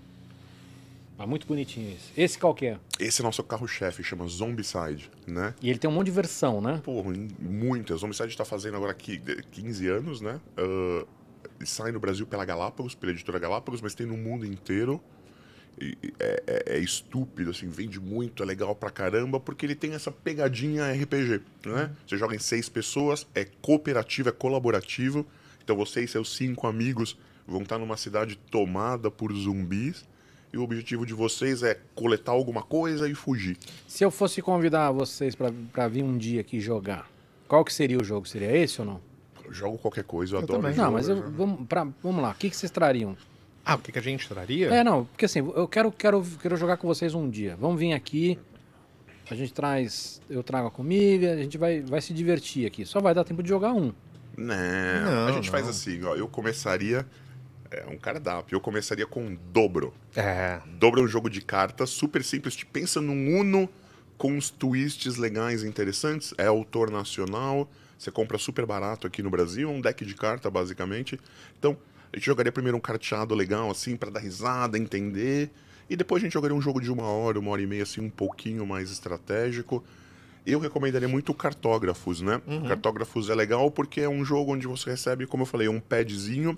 Mas tá ah, muito bonitinho esse. Esse qual que é? Esse é nosso carro-chefe, chama Zombicide, né? E ele tem um monte de versão, né? Pô, muitas. Zombicide está fazendo agora aqui 15 anos, né? Uh, sai no Brasil pela Galápagos, pela editora Galápagos, mas tem no mundo inteiro. É, é, é, estúpido, assim, vende muito, é legal pra caramba, porque ele tem essa pegadinha RPG, né? Uhum. Você joga em seis pessoas, é cooperativo, é colaborativo, então você e seus cinco amigos vão estar numa cidade tomada por zumbis, e o objetivo de vocês é coletar alguma coisa e fugir. Se eu fosse convidar vocês para vir um dia aqui jogar, qual que seria o jogo? Seria esse ou não? jogo qualquer coisa, eu, eu adoro. Também. Jogo, não, mas eu, vamos, pra, vamos lá, o que, que vocês trariam? Ah, o que, que a gente traria? É, não, porque assim, eu quero, quero, quero jogar com vocês um dia. Vamos vir aqui, a gente traz, eu trago a comida, a gente vai, vai se divertir aqui. Só vai dar tempo de jogar um. Não, não a gente não. faz assim, ó, eu começaria é um cardápio. Eu começaria com dobro. É. Dobro é um jogo de cartas super simples. Tipo, pensa num Uno com uns twists legais interessantes. É autor nacional. Você compra super barato aqui no Brasil, um deck de carta, basicamente. Então, a gente jogaria primeiro um carteado legal, assim, para dar risada, entender. E depois a gente jogaria um jogo de uma hora, uma hora e meia, assim, um pouquinho mais estratégico. Eu recomendaria muito Cartógrafos, né? Uhum. Cartógrafos é legal porque é um jogo onde você recebe, como eu falei, um padzinho.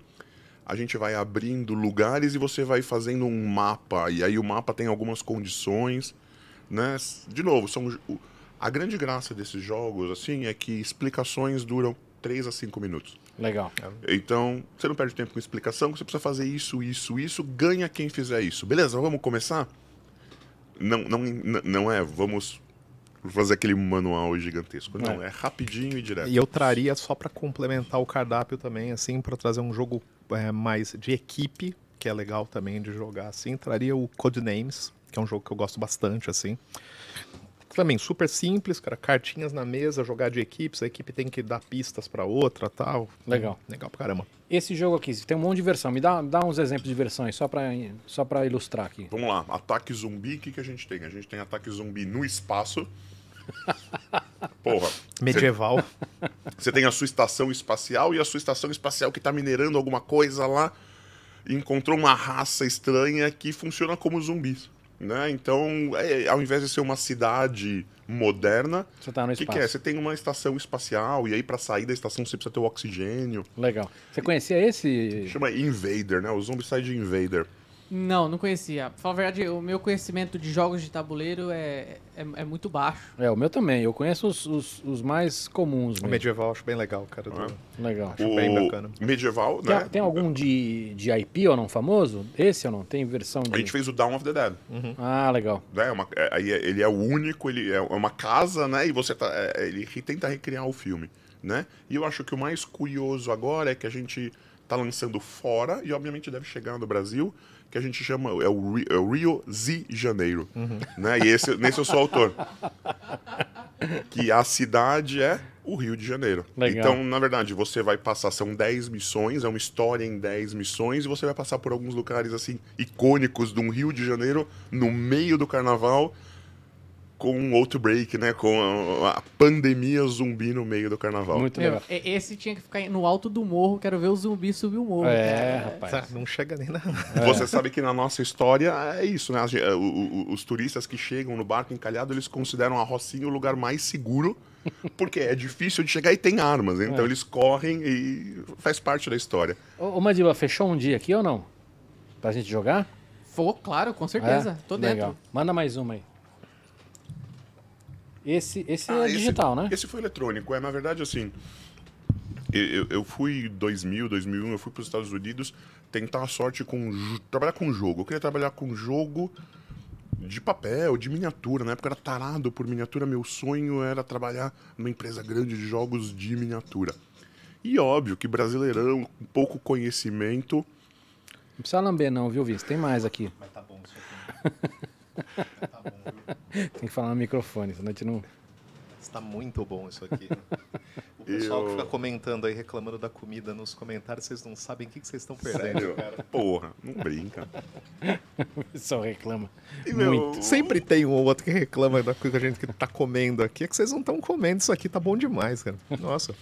A gente vai abrindo lugares e você vai fazendo um mapa. E aí o mapa tem algumas condições, né? De novo, são a grande graça desses jogos, assim, é que explicações duram 3 a 5 minutos. Legal. Então, você não perde tempo com explicação, você precisa fazer isso, isso, isso, ganha quem fizer isso. Beleza, vamos começar? Não, não, não é, vamos fazer aquele manual gigantesco. Não, é, é rapidinho e direto. E eu traria só para complementar o cardápio também, assim, para trazer um jogo é, mais de equipe, que é legal também de jogar assim. Traria o Codenames, que é um jogo que eu gosto bastante, assim também super simples, cara, cartinhas na mesa, jogar de equipes, a equipe tem que dar pistas para outra, tal. Legal. Legal pra caramba. Esse jogo aqui, tem um monte de versão. Me dá, dá uns exemplos de versões só para só para ilustrar aqui. Vamos lá. Ataque zumbi, o que, que a gente tem? A gente tem ataque zumbi no espaço. Porra. Medieval. Você tem a sua estação espacial e a sua estação espacial que tá minerando alguma coisa lá. Encontrou uma raça estranha que funciona como zumbis. Né? Então, é, é, ao invés de ser uma cidade moderna, o tá que, que, é? Você tem uma estação espacial e aí para sair da estação você precisa ter o oxigênio. Legal. Você conhecia esse? Chama Invader, né? O Zombicide Invader. Não, não conhecia. Pra falar a verdade, o meu conhecimento de jogos de tabuleiro é, é, é muito baixo. É, o meu também. Eu conheço os, os, os mais comuns. Mesmo. O medieval acho bem legal, cara. Do... É. Legal. Acho o bem bacana. Medieval, né? Tem algum de, de IP ou não famoso? Esse ou não? Tem versão de... A gente fez o Down of the Dead. Uhum. Ah, legal. É, é uma, é, é, ele é o único, ele é, é uma casa, né? E você tá, ele tenta recriar o filme, né? E eu acho que o mais curioso agora é que a gente tá lançando fora e obviamente deve chegar no Brasil que a gente chama, é o, Rio, é o Rio de Janeiro. Uhum. Né? E esse, nesse eu sou autor. que a cidade é o Rio de Janeiro. Legal. Então, na verdade, você vai passar, são 10 missões, é uma história em 10 missões, e você vai passar por alguns lugares assim icônicos de um Rio de Janeiro no meio do carnaval com um break né? Com a, a, pandemia zumbi no meio do carnaval. Muito legal. esse tinha que ficar no alto do morro, quero ver o zumbi subir o morro. É, rapaz. É. Tá, não chega nem na. Você sabe que na nossa história é isso, né? Os, é, os turistas que chegam no barco encalhado, eles consideram a Rocinha o lugar mais seguro. Porque é difícil de chegar e tem armas, então é. eles correm e faz parte da história. Ô, ô Madiba, fechou um dia aqui ou não? Pra gente jogar? Vou, claro, com certeza. É? Tô dentro. Legal. Manda mais uma aí. Esse, esse ah, é esse, digital, né? Esse foi eletrônico. É, na verdade, assim, eu, eu fui em 2000, 2001, eu fui para os Estados Unidos tentar a sorte com... Trabalhar com jogo. Eu queria trabalhar com jogo de papel, de miniatura. Na época era tarado por miniatura. Meu sonho era trabalhar numa empresa grande de jogos de miniatura. E óbvio que brasileirão, pouco conhecimento. Não precisa lamber, não, viu, Vício? Tem mais aqui. Mas tá bom isso aqui. tá bom. Tem que falar no microfone, senão a gente não. Está muito bom isso aqui. O pessoal eu... que fica comentando aí, reclamando da comida nos comentários, vocês não sabem o que, que vocês estão perdendo, cara. Porra, não brinca. O pessoal reclama. E, meu, Sempre tem um ou outro que reclama da coisa que a gente está comendo aqui. É que vocês não estão comendo isso aqui, tá bom demais, cara. Nossa.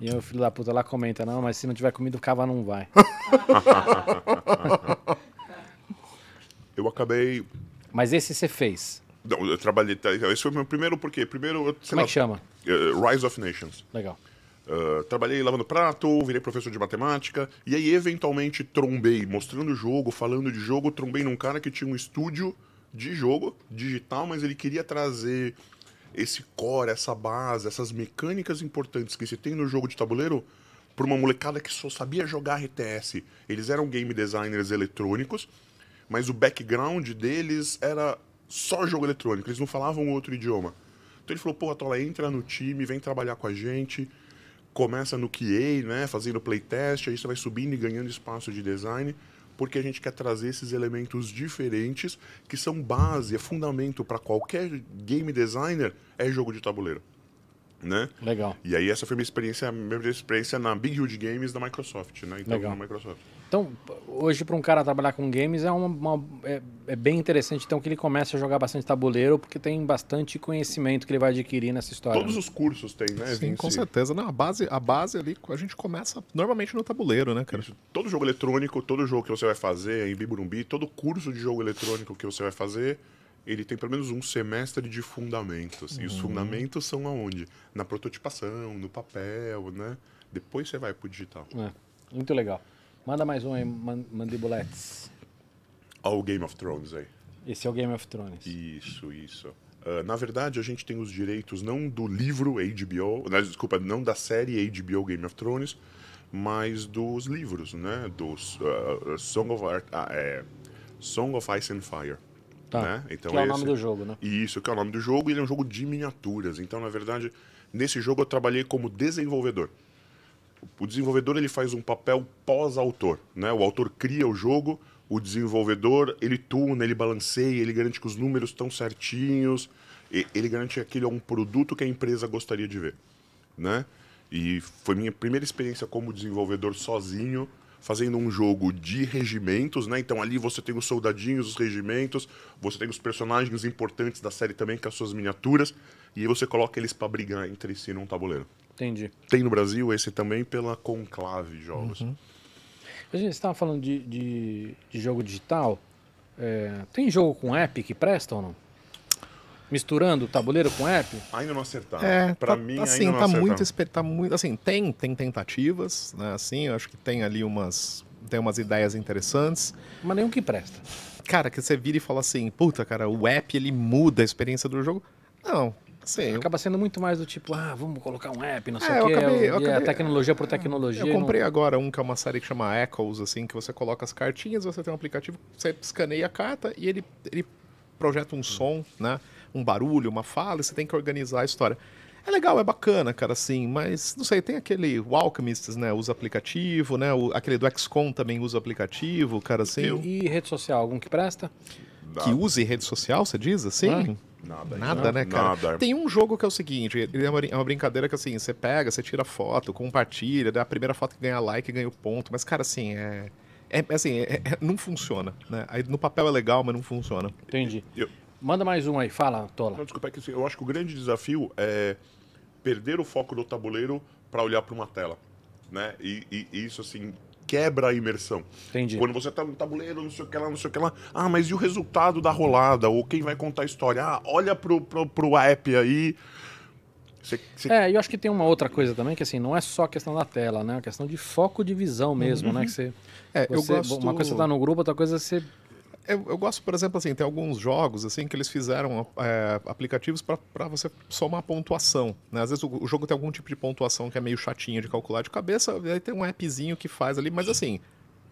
E o filho da puta lá comenta, não, mas se não tiver comida, o cava não vai. eu acabei. Mas esse você fez. Não, eu trabalhei. Tá, esse foi o meu primeiro, porque primeiro. Eu, Como é lá, é que chama? É, Rise of Nations. Legal. Uh, trabalhei lavando prato, virei professor de matemática, e aí eventualmente trombei, mostrando o jogo, falando de jogo, trombei num cara que tinha um estúdio de jogo digital, mas ele queria trazer esse core, essa base, essas mecânicas importantes que se tem no jogo de tabuleiro para uma molecada que só sabia jogar RTS. Eles eram game designers eletrônicos, mas o background deles era só jogo eletrônico, eles não falavam outro idioma. Então ele falou, pô, Atola, entra no time, vem trabalhar com a gente, começa no QA, né, fazendo playtest, aí você vai subindo e ganhando espaço de design, porque a gente quer trazer esses elementos diferentes que são base, é fundamento para qualquer game designer, é jogo de tabuleiro. Né? Legal. E aí essa foi minha experiência, minha experiência na Big Huge Games da Microsoft, né? Então, Legal. na Microsoft. Então, hoje para um cara trabalhar com games é, uma, uma é, é, bem interessante então que ele comece a jogar bastante tabuleiro, porque tem bastante conhecimento que ele vai adquirir nessa história. Todos né? os cursos tem, né? Sim, com si. certeza. Não, a, base, a base ali, a gente começa normalmente no tabuleiro, né, cara? Todo jogo eletrônico, todo jogo que você vai fazer em Biburumbi, todo curso de jogo eletrônico que você vai fazer, ele tem pelo menos um semestre de fundamentos. Assim. E os hum. fundamentos são aonde? Na prototipação, no papel, né? Depois você vai para o digital. É. Muito legal. Manda mais um aí, man Mandibuletes. Olha o Game of Thrones aí. Esse é o Game of Thrones. Isso, isso. Uh, na verdade, a gente tem os direitos não do livro HBO, né, desculpa, não da série HBO Game of Thrones, mas dos livros, né? Dos uh, Song, of Art, uh, ah, é, Song of Ice and Fire. Tá. Né? Então, que é o nome do jogo, né? Isso, que é o nome do jogo, e ele é um jogo de miniaturas. Então, na verdade, nesse jogo eu trabalhei como desenvolvedor o desenvolvedor ele faz um papel pós-autor, né? O autor cria o jogo, o desenvolvedor ele tuna, ele balanceia, ele garante que os números estão certinhos, ele garante que aquele é um produto que a empresa gostaria de ver, né? E foi minha primeira experiência como desenvolvedor sozinho, fazendo um jogo de regimentos, né? Então ali você tem os soldadinhos, os regimentos, você tem os personagens importantes da série também com as suas miniaturas, e aí você coloca eles para brigar entre si num tabuleiro. Entendi. Tem no Brasil esse também pela Conclave Jogos. Uhum. A gente estava falando de, de, de jogo digital. É, tem jogo com app que presta ou não? Misturando tabuleiro com app? Ainda não acertaram. É, para tá, mim assim, ainda não tá muito, tá muito, assim, tem, tem tentativas, né? Assim, eu acho que tem ali umas tem umas ideias interessantes, mas nenhum que presta. Cara, que você vira e fala assim, puta, cara, o app ele muda a experiência do jogo. Não, Sim. Acaba sendo muito mais do tipo, ah, vamos colocar um app, não é, sei é, o quê. É acabei, acabei, é tecnologia por tecnologia. Eu comprei não... agora um que é uma série que chama Echoes, assim, que você coloca as cartinhas, você tem um aplicativo, você escaneia a carta e ele, ele projeta um som, né? Um barulho, uma fala, e você tem que organizar a história. É legal, é bacana, cara, assim, mas não sei, tem aquele o Alchemists, né? Usa aplicativo, né? O, aquele do XCOM também usa aplicativo, cara, assim. E, e rede social, algum que presta? Que use rede social, você diz assim? Ah. Nada, nada então. né, cara? Nada. Tem um jogo que é o seguinte: é uma, é uma brincadeira que assim, você pega, você tira foto, compartilha, dá a primeira foto que ganha like ganha o ponto. Mas, cara, assim, é, é. É assim, é, é, não funciona. Né? Aí no papel é legal, mas não funciona. Entendi. Eu... Manda mais um aí, fala, Tola. Não, desculpa, é que assim, eu acho que o grande desafio é perder o foco do tabuleiro para olhar para uma tela. Né? E, e, e isso, assim, quebra a imersão. Entendi. Quando você tá no tabuleiro, não sei o que lá, não sei o que lá. Ah, mas e o resultado da rolada? Ou quem vai contar a história? Ah, olha pro, pro, pro app aí. Cê, cê... É, eu acho que tem uma outra coisa também, que assim, não é só questão da tela, né? É questão de foco de visão mesmo, uhum. né? Que é, você, é, você, eu gosto... Uma coisa você tá no grupo, outra coisa é você eu, eu, gosto, por exemplo, assim, tem alguns jogos assim que eles fizeram é, aplicativos para você somar pontuação. Né? Às vezes o, o, jogo tem algum tipo de pontuação que é meio chatinho de calcular de cabeça, aí tem um appzinho que faz ali, mas assim,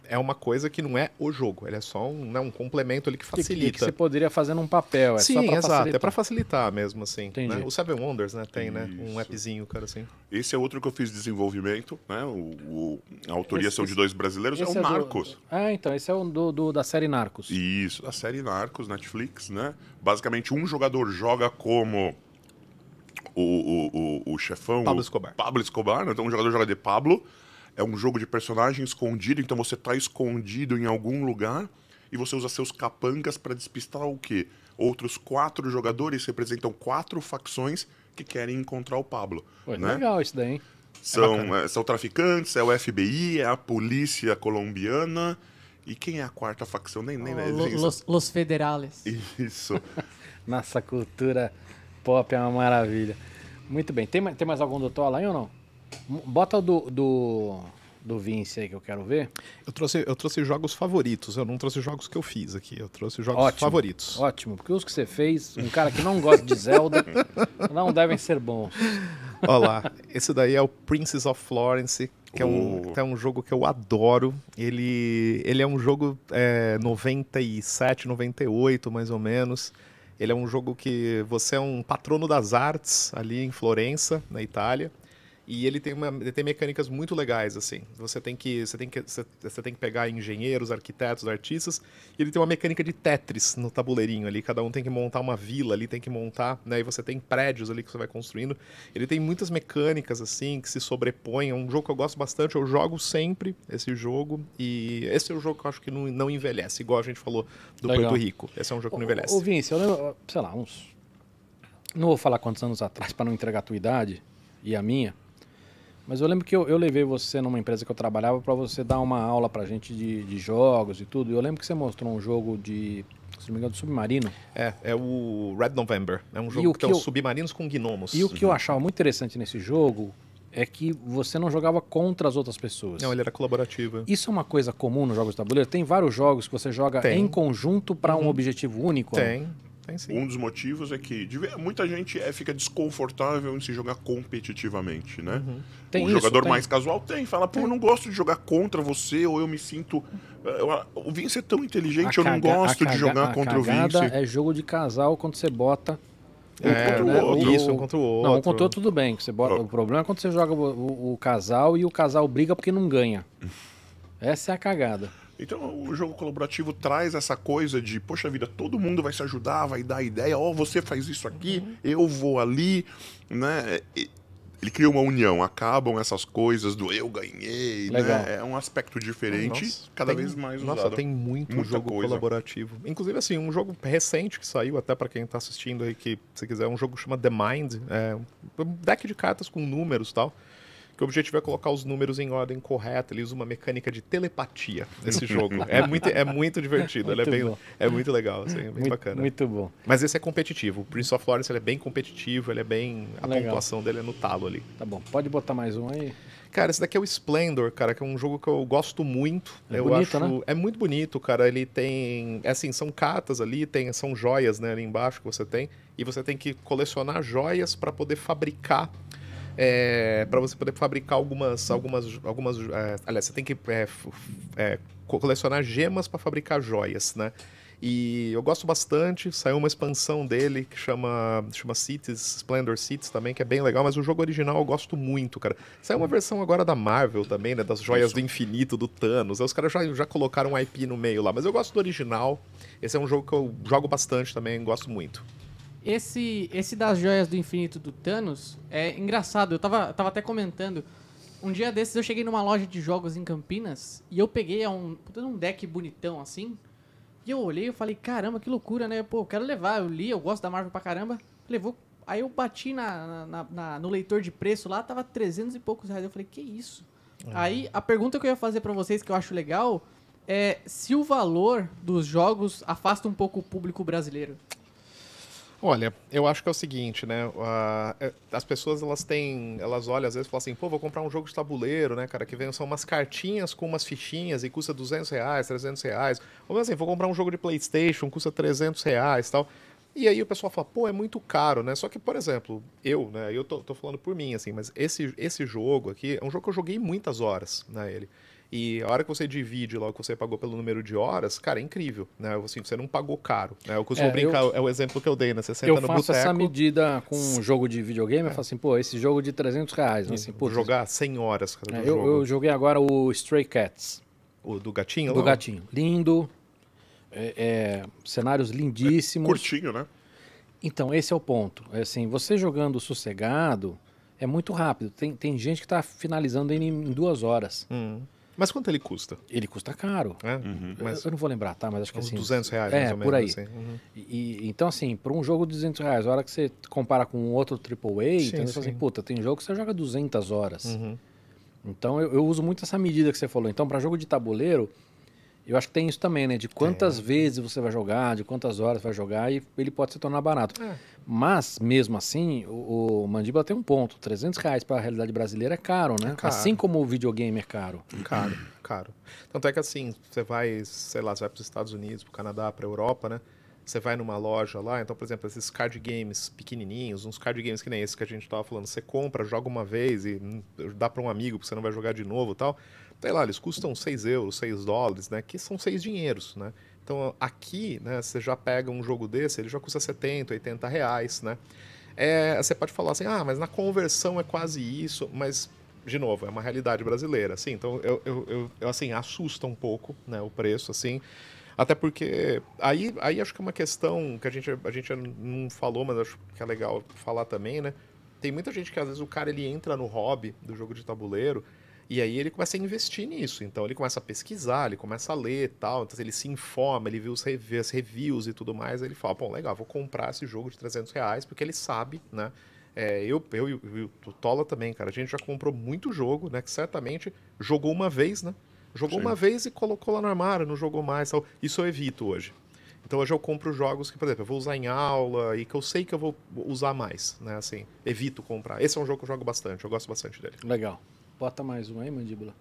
é uma coisa que não é o jogo, ele é só um, né, um complemento ali que facilita. Que, que você poderia fazer num papel, é Sim, só pra exato, é facilitar. é para facilitar mesmo, assim. Né? O Seven Wonders, né, tem, né, um appzinho, cara, assim. Esse é outro que eu fiz desenvolvimento, né, o, o a autoria esse, são de dois brasileiros, é o é Narcos. Do... É, ah, então, esse é o do, do, da série Narcos. Isso, da série Narcos, Netflix, né, basicamente um jogador joga como... O, o, o, o chefão. Pablo Escobar. Pablo Escobar, né? então um jogador joga de Pablo, é um jogo de personagem escondido, então você está escondido em algum lugar e você usa seus capangas para despistar o quê? Outros quatro jogadores representam quatro facções que querem encontrar o Pablo. Pô, é né? Legal isso daí, hein? São, é é, são traficantes, é o FBI, é a polícia colombiana. E quem é a quarta facção? Nem, nem oh, né? los, los Federales. Isso. Nossa cultura pop é uma maravilha. Muito bem. Tem, tem mais algum doutor lá hein, ou não? Bota o do, do, do Vince aí que eu quero ver. Eu trouxe, eu trouxe jogos favoritos, eu não trouxe jogos que eu fiz aqui, eu trouxe jogos ótimo, favoritos. Ótimo, porque os que você fez, um cara que não gosta de Zelda, não devem ser bons. Olha lá, esse daí é o Princess of Florence, que é um, uh. é um jogo que eu adoro. Ele, ele é um jogo é, 97, 98, mais ou menos. Ele é um jogo que você é um patrono das artes ali em Florença, na Itália. E ele tem, uma, ele tem mecânicas muito legais, assim. Você tem que, você tem que, você, tem que pegar engenheiros, arquitetos, artistas. E ele tem uma mecânica de Tetris no tabuleirinho ali. Cada um tem que montar uma vila ali, tem que montar, né? E você tem prédios ali que você vai construindo. Ele tem muitas mecânicas, assim, que se sobrepõem. É um jogo que eu gosto bastante. Eu jogo sempre esse jogo. E esse é o jogo que eu acho que não, não envelhece, igual a gente falou do Legal. Porto Rico. Esse é um jogo que não envelhece. Ô, Vince, eu lembro, sei lá, uns. Não vou falar quantos anos atrás para não entregar a tua idade e a minha mas eu lembro que eu, eu levei você numa empresa que eu trabalhava para você dar uma aula pra gente de, de jogos e tudo. E eu lembro que você mostrou um jogo de se não me engano, de Submarino. É, é o Red November. É um jogo que, que é o eu... submarinos com gnomos. E o que eu uhum. achava muito interessante nesse jogo é que você não jogava contra as outras pessoas. Não, ele era colaborativo. Isso é uma coisa comum nos jogos de tabuleiro? Tem vários jogos que você joga tem. em conjunto para uhum. um objetivo único? Tem, tem sim. Um dos motivos é que muita gente é, fica desconfortável em se jogar competitivamente, né? Uhum. Tem o isso, jogador tem. mais casual tem, fala, pô, tem. eu não gosto de jogar contra você, ou eu me sinto. Eh, o Vince é tão inteligente, a eu não gosto de jogar contra o Vince. É jogo de casal quando você bota um é, contra o né? outro. Isso, um contra o outro. Não, um contra o outro tudo bem. Você bota, o problema é quando você joga o, o, o, casal e o casal briga porque não ganha. Essa é a cagada. Então o jogo colaborativo traz essa coisa de, poxa vida, todo mundo vai se ajudar, vai dar ideia, ó, oh, você faz isso aqui, uhum. eu vou ali, né? E, ele cria uma união, acabam essas coisas do eu ganhei, né? Legal. né? É um aspecto diferente, nossa, cada tem, vez mais usado. Nossa, tem muito Muita jogo coisa. colaborativo. Inclusive, assim, um jogo recente que saiu, até para quem está assistindo aí, que se quiser, um jogo que chama The Mind, é um deck de cartas com números e tal que o objetivo é colocar os números em ordem correta. Ele usa uma mecânica de telepatia nesse jogo. é, muito, é muito divertido. É muito é, bem, é muito legal, assim, é bem muito, bacana. Muito bom. Mas esse é competitivo. O Prince of Florence ele é bem competitivo, ele é bem. A legal. pontuação dele é no talo ali. Tá bom. Pode botar mais um aí. Cara, esse daqui é o Splendor, cara, que é um jogo que eu gosto muito. É eu bonito, acho... né? É muito bonito, cara. Ele tem. É assim, são cartas ali, tem... são joias, né, ali embaixo que você tem. E você tem que colecionar joias para poder fabricar é, para você poder fabricar algumas. algumas, algumas é, aliás, você tem que é, é colecionar gemas para fabricar joias, né? E eu gosto bastante, saiu uma expansão dele que chama, chama Cities, Splendor Cities também, que é bem legal, mas o jogo original eu gosto muito, cara. Saiu uma versão agora da Marvel também, né? Das joias do infinito, do Thanos. os caras já, já colocaram um IP no meio lá, mas eu gosto do original. Esse é um jogo que eu jogo bastante também, gosto muito. Esse, esse das joias do infinito do Thanos é engraçado. Eu tava, tava até comentando. Um dia desses eu cheguei numa loja de jogos em Campinas e eu peguei é um, um deck bonitão assim. E eu olhei e falei, caramba, que loucura, né? Pô, eu quero levar. Eu li, eu gosto da Marvel pra caramba. Levou. Aí eu bati na, na, na, no leitor de preço lá, tava 300 e poucos reais. Eu falei, que isso? É. Aí a pergunta que eu ia fazer para vocês, que eu acho legal, é se o valor dos jogos afasta um pouco o público brasileiro. Olha, eu acho que é o seguinte, né? Uh, as pessoas elas têm, elas olham às vezes e falam assim, pô, vou comprar um jogo de tabuleiro, né, cara? Que vem são umas cartinhas com umas fichinhas e custa 200 reais, 300 reais. Ou assim, vou comprar um jogo de PlayStation, custa 300 reais, tal. E aí o pessoal fala, pô, é muito caro, né? Só que, por exemplo, eu, né? Eu tô, tô falando por mim, assim, mas esse, esse jogo aqui é um jogo que eu joguei muitas horas, né? Ele. E a hora que você divide logo que você pagou pelo número de horas, cara, é incrível, né? Assim, você não pagou caro, né? eu é, brincar eu, é o exemplo que eu dei, né? Você senta eu no boteco... Eu faço essa medida com um jogo de videogame, é. eu falo assim, pô, esse jogo de 300 reais, né? Assim, pô, jogar 100 horas, cara, é, eu, jogo. eu joguei agora o Stray Cats. O do gatinho? Do gatinho. Lindo, é, é cenários lindíssimos. É curtinho, né? Então, esse é o ponto. É assim, você jogando sossegado é muito rápido. Tem, tem gente que está finalizando em, em duas horas. Hum. Mas quanto ele custa? Ele custa caro. É? Uhum. Eu, eu, não vou lembrar, tá? Mas acho que assim... Uns 200 reais, é, mais ou menos. por aí. Assim. Uhum. E, então, assim, para um jogo de 200 reais, a hora que você compara com outro AAA, então sim, então você fala assim, puta, tem jogo que você joga 200 horas. Uhum. Então, eu, eu, uso muito essa medida que você falou. Então, para jogo de tabuleiro, eu acho que tem isso também, né? De quantas é. vezes você vai jogar, de quantas horas vai jogar, e ele pode se tornar barato. É. Mas, mesmo assim, o, o Mandíbula tem um ponto. 300 reais para a realidade brasileira é caro, né? É caro. Assim como o videogame é caro. Caro, caro. Tanto é que, assim, você vai, sei lá, você vai para os Estados Unidos, para o Canadá, para a Europa, né? Você vai numa loja lá, então, por exemplo, esses card games pequenininhos, uns card games que nem esse que a gente estava falando, você compra, joga uma vez e hum, dá para um amigo, porque você não vai jogar de novo e tal sei lá, eles custam 6 euros, 6 dólares, né? Que são 6 dinheiros, né? Então aqui, né, você já pega um jogo desse, ele já custa 70, 80 reais, né? É, você pode falar assim, ah, mas na conversão é quase isso, mas de novo, é uma realidade brasileira, assim, então eu, eu, eu, assim, assusta um pouco, né, o preço, assim, até porque aí, aí acho que é uma questão que a gente, a gente não falou, mas acho que é legal falar também, né, tem muita gente que às vezes o cara ele entra no hobby do jogo de tabuleiro, e aí ele começa a investir nisso. Então ele começa a pesquisar, ele começa a ler tal. Então assim, ele se informa, ele vê os reviews, as reviews e tudo mais. Aí ele fala, bom, legal, vou comprar esse jogo de 300 reais, porque ele sabe, né? É, eu, eu, eu, o Tola também, cara, a gente já comprou muito jogo, né? Que certamente jogou uma vez, né? Jogou Sim. uma vez e colocou lá no armário, não jogou mais. Tal. Isso eu evito hoje. Então hoje eu compro jogos que, por exemplo, eu vou usar em aula e que eu sei que eu vou usar mais, né? Assim, evito comprar. Esse é um jogo que eu jogo bastante, eu gosto bastante dele. Legal. Bota mais um aí, mandíbula.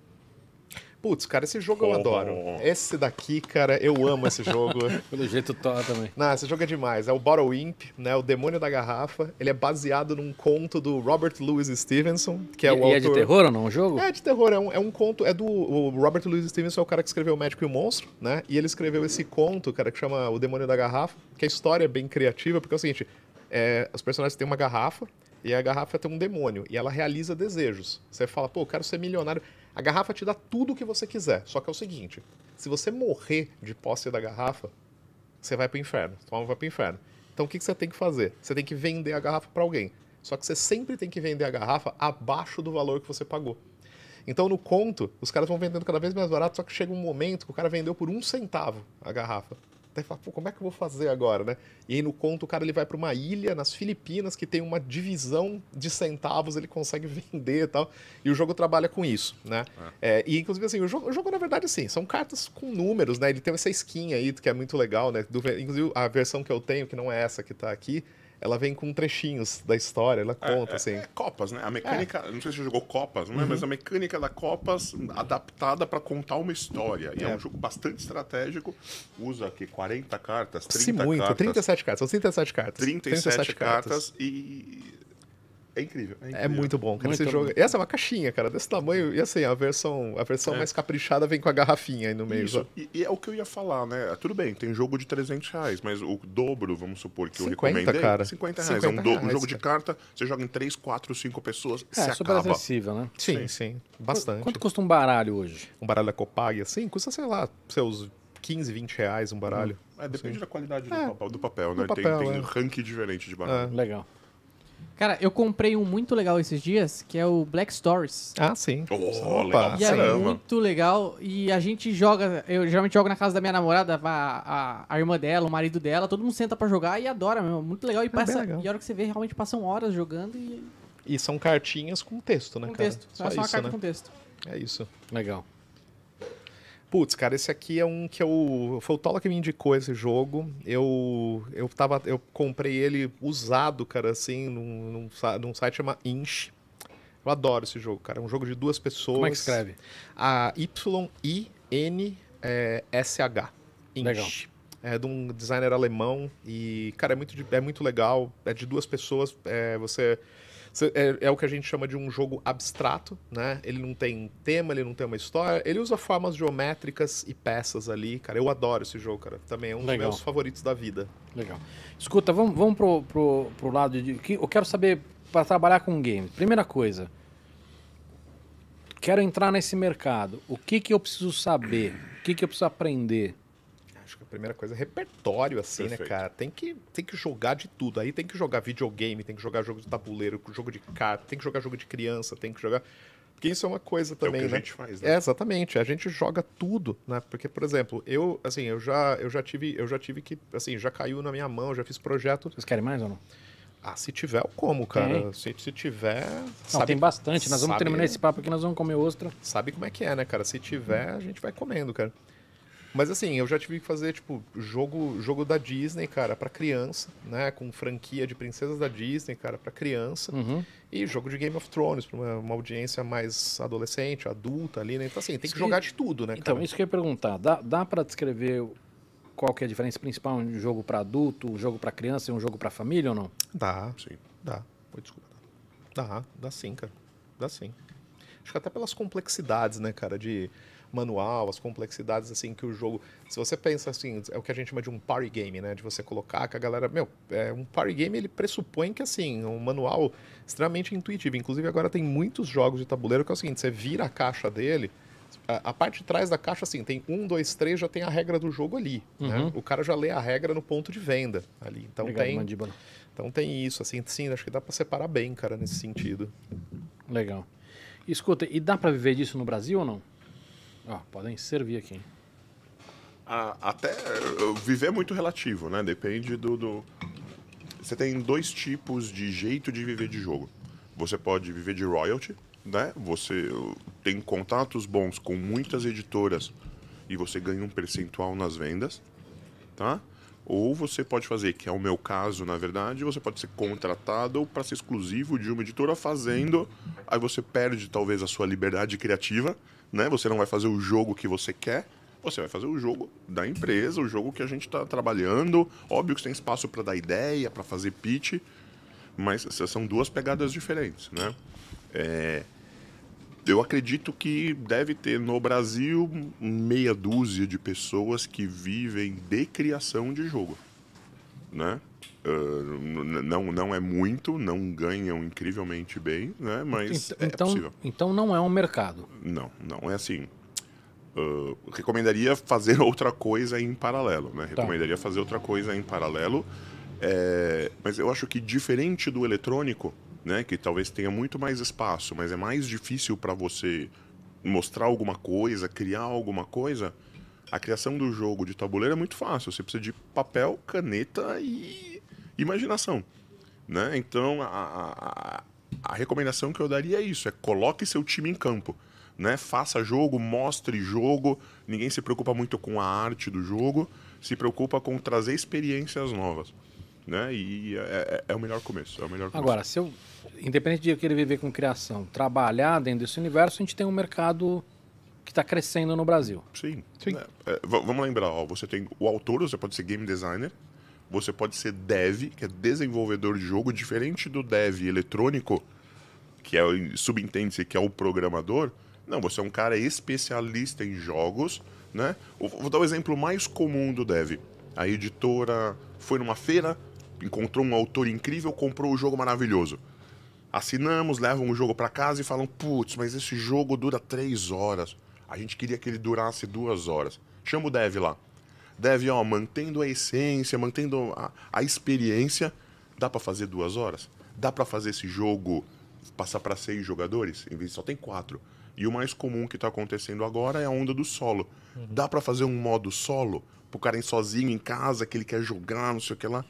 Putz, cara, esse jogo eu adoro. Esse daqui, cara, eu amo esse jogo. Pelo jeito Thor tá também. Não, esse jogo é demais. É o Bottle Imp, né? O Demônio da Garrafa. Ele é baseado num conto do Robert Louis Stevenson, que é e, o e autor... é de terror ou não o jogo? É de terror, é um, é um conto... É do... O Robert Louis Stevenson é o cara que escreveu O Médico e o Monstro, né? E ele escreveu esse conto, cara, que chama O Demônio da Garrafa, que a história é bem criativa, porque é o seguinte... É, os personagens têm uma garrafa, e a garrafa tem um demônio e ela realiza desejos. Você fala, pô, eu quero ser milionário. A garrafa te dá tudo o que você quiser. Só que é o seguinte: se você morrer de posse da garrafa, você vai pro inferno. Toma, vai pro inferno. Então o que, que você tem que fazer? Você tem que vender a garrafa para alguém. Só que você sempre tem que vender a garrafa abaixo do valor que você pagou. Então no conto, os caras vão vendendo cada vez mais barato, só que chega um momento que o cara vendeu por um centavo a garrafa. Daí fala, pô, como é que eu vou fazer agora, né? E aí no conto o cara ele vai para uma ilha nas Filipinas que tem uma divisão de centavos, ele consegue vender e tal. E o jogo trabalha com isso, né? É. é, e inclusive assim, o jogo, o jogo na verdade assim, são cartas com números, né? Ele tem essa skin aí que é muito legal, né? Do, inclusive a versão que eu tenho, que não é essa que está aqui, ela vem com trechinhos da história, ela é, conta, é, assim. É, Copas, né? A mecânica, é. não sei se você jogou Copas, não é? Uhum. Mas a mecânica da Copas adaptada para contar uma história. E é. um é. jogo bastante estratégico, usa aqui 40 cartas, 30 Sim, muito, cartas. 37 cartas, são 37 cartas. 37, 37 cartas, cartas e é incrível, é, é incrível. É, muito bom, cara. Muito esse jogo. Essa é uma caixinha, cara, desse tamanho. E assim, a versão, a versão é. mais caprichada vem com a garrafinha aí no meio. Isso. E, e, é o que eu ia falar, né? É, tudo bem, tem jogo de 300 reais, mas o dobro, vamos supor, que 50, eu recomendei. Cara. 50 reais. 50 é um, do, reais, um jogo cara. de carta, você joga em 3, 4, 5 pessoas, é, super acaba. acessível, né? Sim, sim, sim, Bastante. Quanto custa um baralho hoje? Um baralho da Copag, assim, custa, sei lá, seus 15, 20 reais um baralho. Hum. É, depende assim. da qualidade do, é. papel, do papel, né? Do papel, tem, tem ranking diferente de baralho. Legal. Cara, eu comprei um muito legal esses dias, que é o Black Stories. Ah, sim. Oh, legal. E é muito legal. E a gente joga, eu geralmente jogo na casa da minha namorada, a, a, a irmã dela, o marido dela, todo mundo senta para jogar e adora, meu. Muito legal. E, é passa, é legal. e a hora que você vê, realmente passam horas jogando e... E são cartinhas com texto, né, com cara? Texto. Só, Só isso, uma carta né? com texto. É isso. Legal. Putz, cara, esse aqui é um que eu. Foi o Tola que me indicou esse jogo. Eu eu, tava, eu comprei ele usado, cara, assim, num, num, num site chamado Inch. Eu adoro esse jogo, cara. É um jogo de duas pessoas. Como é que escreve? A Y-I-N-S-H. Inch. Legal. É de um designer alemão. E, cara, é muito, é muito legal. É de duas pessoas. É, você é, é, o que a gente chama de um jogo abstrato, né? Ele não tem tema, ele não tem uma história, ele usa formas geométricas e peças ali, cara. Eu adoro esse jogo, cara. Também é um Legal. dos meus favoritos da vida. Legal. Escuta, vamos, vamos pro, pro, pro lado de. Eu quero saber, para trabalhar com games, primeira coisa. Quero entrar nesse mercado. O que, que eu preciso saber? O que, que eu preciso aprender? primeira coisa, repertório, assim, né, Perfeito. né, cara? Tem que, tem que jogar de tudo. Aí tem que jogar videogame, tem que jogar jogo de tabuleiro, jogo de carta, tem que jogar jogo de criança, tem que jogar. Porque isso é uma coisa também, é o que né? a gente faz, né? É, exatamente. A gente joga tudo, né? Porque, por exemplo, eu, assim, eu já, eu já tive, eu já tive que, assim, já caiu na minha mão, já fiz projeto. Vocês querem mais ou não? Ah, se tiver, eu como, cara. Se, se, tiver. Não, sabe, tem bastante. Nós vamos sabe, terminar esse papo aqui, nós vamos comer ostra. Sabe como é que é, né, cara? Se tiver, a gente vai comendo, cara. Mas assim, eu já tive que fazer, tipo, jogo, jogo da Disney, cara, para criança, né? Com franquia de princesas da Disney, cara, para criança. Uhum. E jogo de Game of Thrones, pra uma, uma, audiência mais adolescente, adulta ali, né? Então, assim, tem que, que jogar de tudo, né? Então, cara? isso que eu ia perguntar. Dá, dá para descrever qual que é a diferença principal de um jogo para adulto, um jogo para criança e um jogo para família ou não? Dá, sim. Dá. Oi, desculpa. Dá, dá sim, cara. Dá sim. Acho que até pelas complexidades, né, cara, de manual, as complexidades assim que o jogo. Se você pensa assim, é o que a gente chama de um party game, né? De você colocar que a galera. Meu, é, um party game ele pressupõe que assim, um manual extremamente intuitivo. Inclusive agora tem muitos jogos de tabuleiro que é o seguinte: você vira a caixa dele. A, a parte de trás da caixa, assim, tem um, dois, três, já tem a regra do jogo ali. Né? Uhum. Né? O cara já lê a regra no ponto de venda ali. Então Obrigado, tem. Mandíbula. Então tem isso, assim, sim, acho que dá para separar bem, cara, nesse sentido. Legal. Escuta, e dá para viver disso no Brasil ou não? podem servir aqui. Ah, até viver é muito relativo, né? Depende do, do. Você tem dois tipos de jeito de viver de jogo. Você pode viver de royalty, né? Você uh, tem contatos bons com muitas editoras e você ganha um percentual nas vendas, tá? Ou você pode fazer, que é o meu caso, na verdade, você pode ser contratado para ser exclusivo de uma editora fazendo, aí você perde talvez a sua liberdade criativa, né? Você não vai fazer o jogo que você quer, você vai fazer o jogo da empresa, o jogo que a gente está trabalhando. Óbvio que tem espaço para dar ideia, para fazer pitch, mas são duas pegadas diferentes, né? É, eu acredito que deve ter no Brasil meia dúzia de pessoas que vivem de criação de jogo, né? Ah, não, não é muito, não ganham incrivelmente bem, né? mas então, é então, possível. Então não é um mercado. Não, não é assim. Uh, recomendaria fazer outra coisa em paralelo, né? Tá. Recomendaria fazer outra coisa em paralelo. É, mas eu acho que diferente do eletrônico, né, que talvez tenha muito mais espaço, mas é mais difícil para você mostrar alguma coisa, criar alguma coisa. A criação do jogo de tabuleiro é muito fácil. Você precisa de papel, caneta e imaginação. Né? Então, a, a, a recomendação que eu daria é isso: é coloque seu time em campo. Né? Faça jogo, mostre jogo. Ninguém se preocupa muito com a arte do jogo, se preocupa com trazer experiências novas. Né? E é, é, é o melhor começo. É o melhor começo. Agora, se eu, independente de eu querer viver com criação, trabalhar dentro desse universo, a gente tem um mercado que está crescendo no Brasil. Sim. Sim. É, é vamos lembrar, ó, você tem o autor, você pode ser game designer, você pode ser dev, que é desenvolvedor de jogo, diferente do dev eletrônico, que é subentende-se que é o programador. Não, você é um cara especialista em jogos, né? Vou dar o um exemplo mais comum do dev. A editora foi numa feira, encontrou um autor incrível, comprou o um jogo maravilhoso. Assinamos, levam o jogo para casa e falam: putz, mas esse jogo dura três horas. A gente queria que ele durasse duas horas. Chama o dev lá deve, ó, mantendo a essência, mantendo a, a experiência, dá para fazer duas horas? Dá para fazer esse jogo passar para seis jogadores? Em vez de só tem quatro. E o mais comum que está acontecendo agora é a onda do solo. Uhum. Dá para fazer um modo solo? Pro cara ir sozinho em casa, que ele quer jogar, não sei o que lá.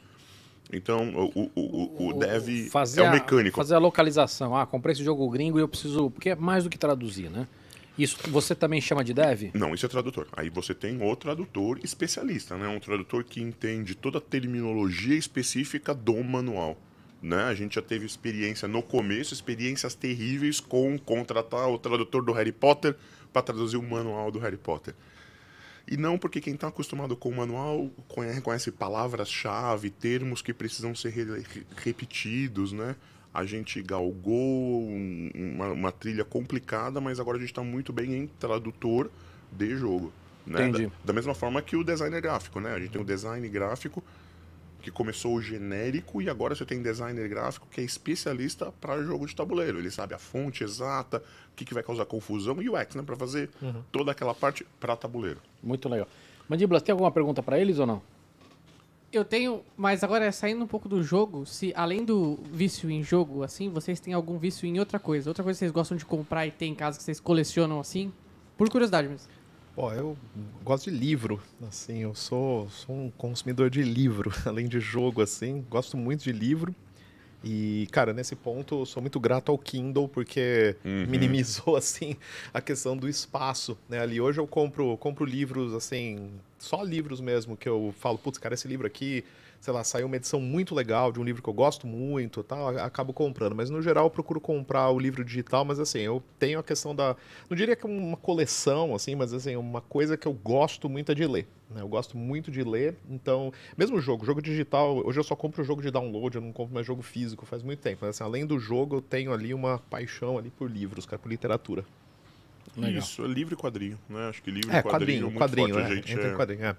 Então, o, o, o, dev é o mecânico. fazer a localização. Ah, comprei esse jogo gringo e eu preciso... Porque é mais do que traduzir, né? Isso você também chama de dev? Não, isso é tradutor. Aí você tem o tradutor especialista, né? Um tradutor que entende toda a terminologia específica do manual. Né? A gente já teve experiência no começo, experiências terríveis com contratar o tradutor do Harry Potter para traduzir o manual do Harry Potter. E não porque quem está acostumado com o manual conhece palavras-chave, termos que precisam ser re repetidos, né? a gente galgou uma, uma trilha complicada, mas agora a gente está muito bem em tradutor de jogo. Né? Da, da, mesma forma que o designer gráfico, né? A gente tem o design gráfico que começou o genérico e agora você tem designer gráfico que é especialista para jogo de tabuleiro. Ele sabe a fonte exata, o que, que vai causar confusão e o X, né? Para fazer uhum. toda aquela parte para tabuleiro. Muito legal. Mandíbula, tem alguma pergunta para eles ou não? Eu tenho, mas agora saindo um pouco do jogo, se além do vício em jogo, assim, vocês têm algum vício em outra coisa? Outra coisa que vocês gostam de comprar e tem em casa que vocês colecionam assim? Por curiosidade mesmo. Pô, eu gosto de livro, assim, eu sou, sou um consumidor de livro, além de jogo, assim, gosto muito de livro. E, cara, nesse ponto eu sou muito grato ao Kindle, porque uhum. minimizou, assim, a questão do espaço, né? Ali hoje eu compro, compro livros, assim, só livros mesmo, que eu falo, putz, cara, esse livro aqui sei lá, saiu uma edição muito legal de um livro que eu gosto muito tal, acabo comprando. Mas no geral eu procuro comprar o livro digital, mas assim, eu tenho a questão da. Não diria que é uma coleção, assim, mas assim, é uma coisa que eu gosto muito é de ler. Né? Eu gosto muito de ler, então, mesmo jogo, jogo digital, hoje eu só compro jogo de download, eu não compro mais jogo físico faz muito tempo. Mas, assim, além do jogo, eu tenho ali uma paixão ali por livros, cara, por literatura. Legal. Isso, é livro e quadrinho, né? Acho que livro é, e quadrinho, é quadrinho, é muito quadrinho, forte, é, gente. É... quadrinho, é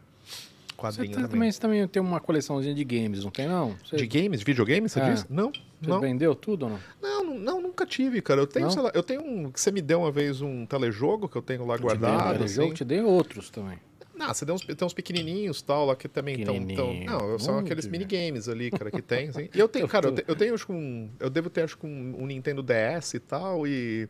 quadrinhos você tem, também. Você também tem uma coleçãozinha de games, não tem não? Você... De games? Videogames, você é. diz? Não, você não. vendeu tudo ou não? Não, não, nunca tive, cara. Eu tenho, sei lá, eu tenho um... Você me deu uma vez um telejogo que eu tenho lá eu guardado. Te um assim. telejogo, assim. te dei outros também. Não, você deu uns, tem uns pequenininhos tal, lá que também estão. Não, são hum, aqueles minigames ali, cara, que tem. Assim. E eu tenho, cara, eu, te, eu tenho acho que um. Eu devo ter, acho que um, um Nintendo DS e tal, e.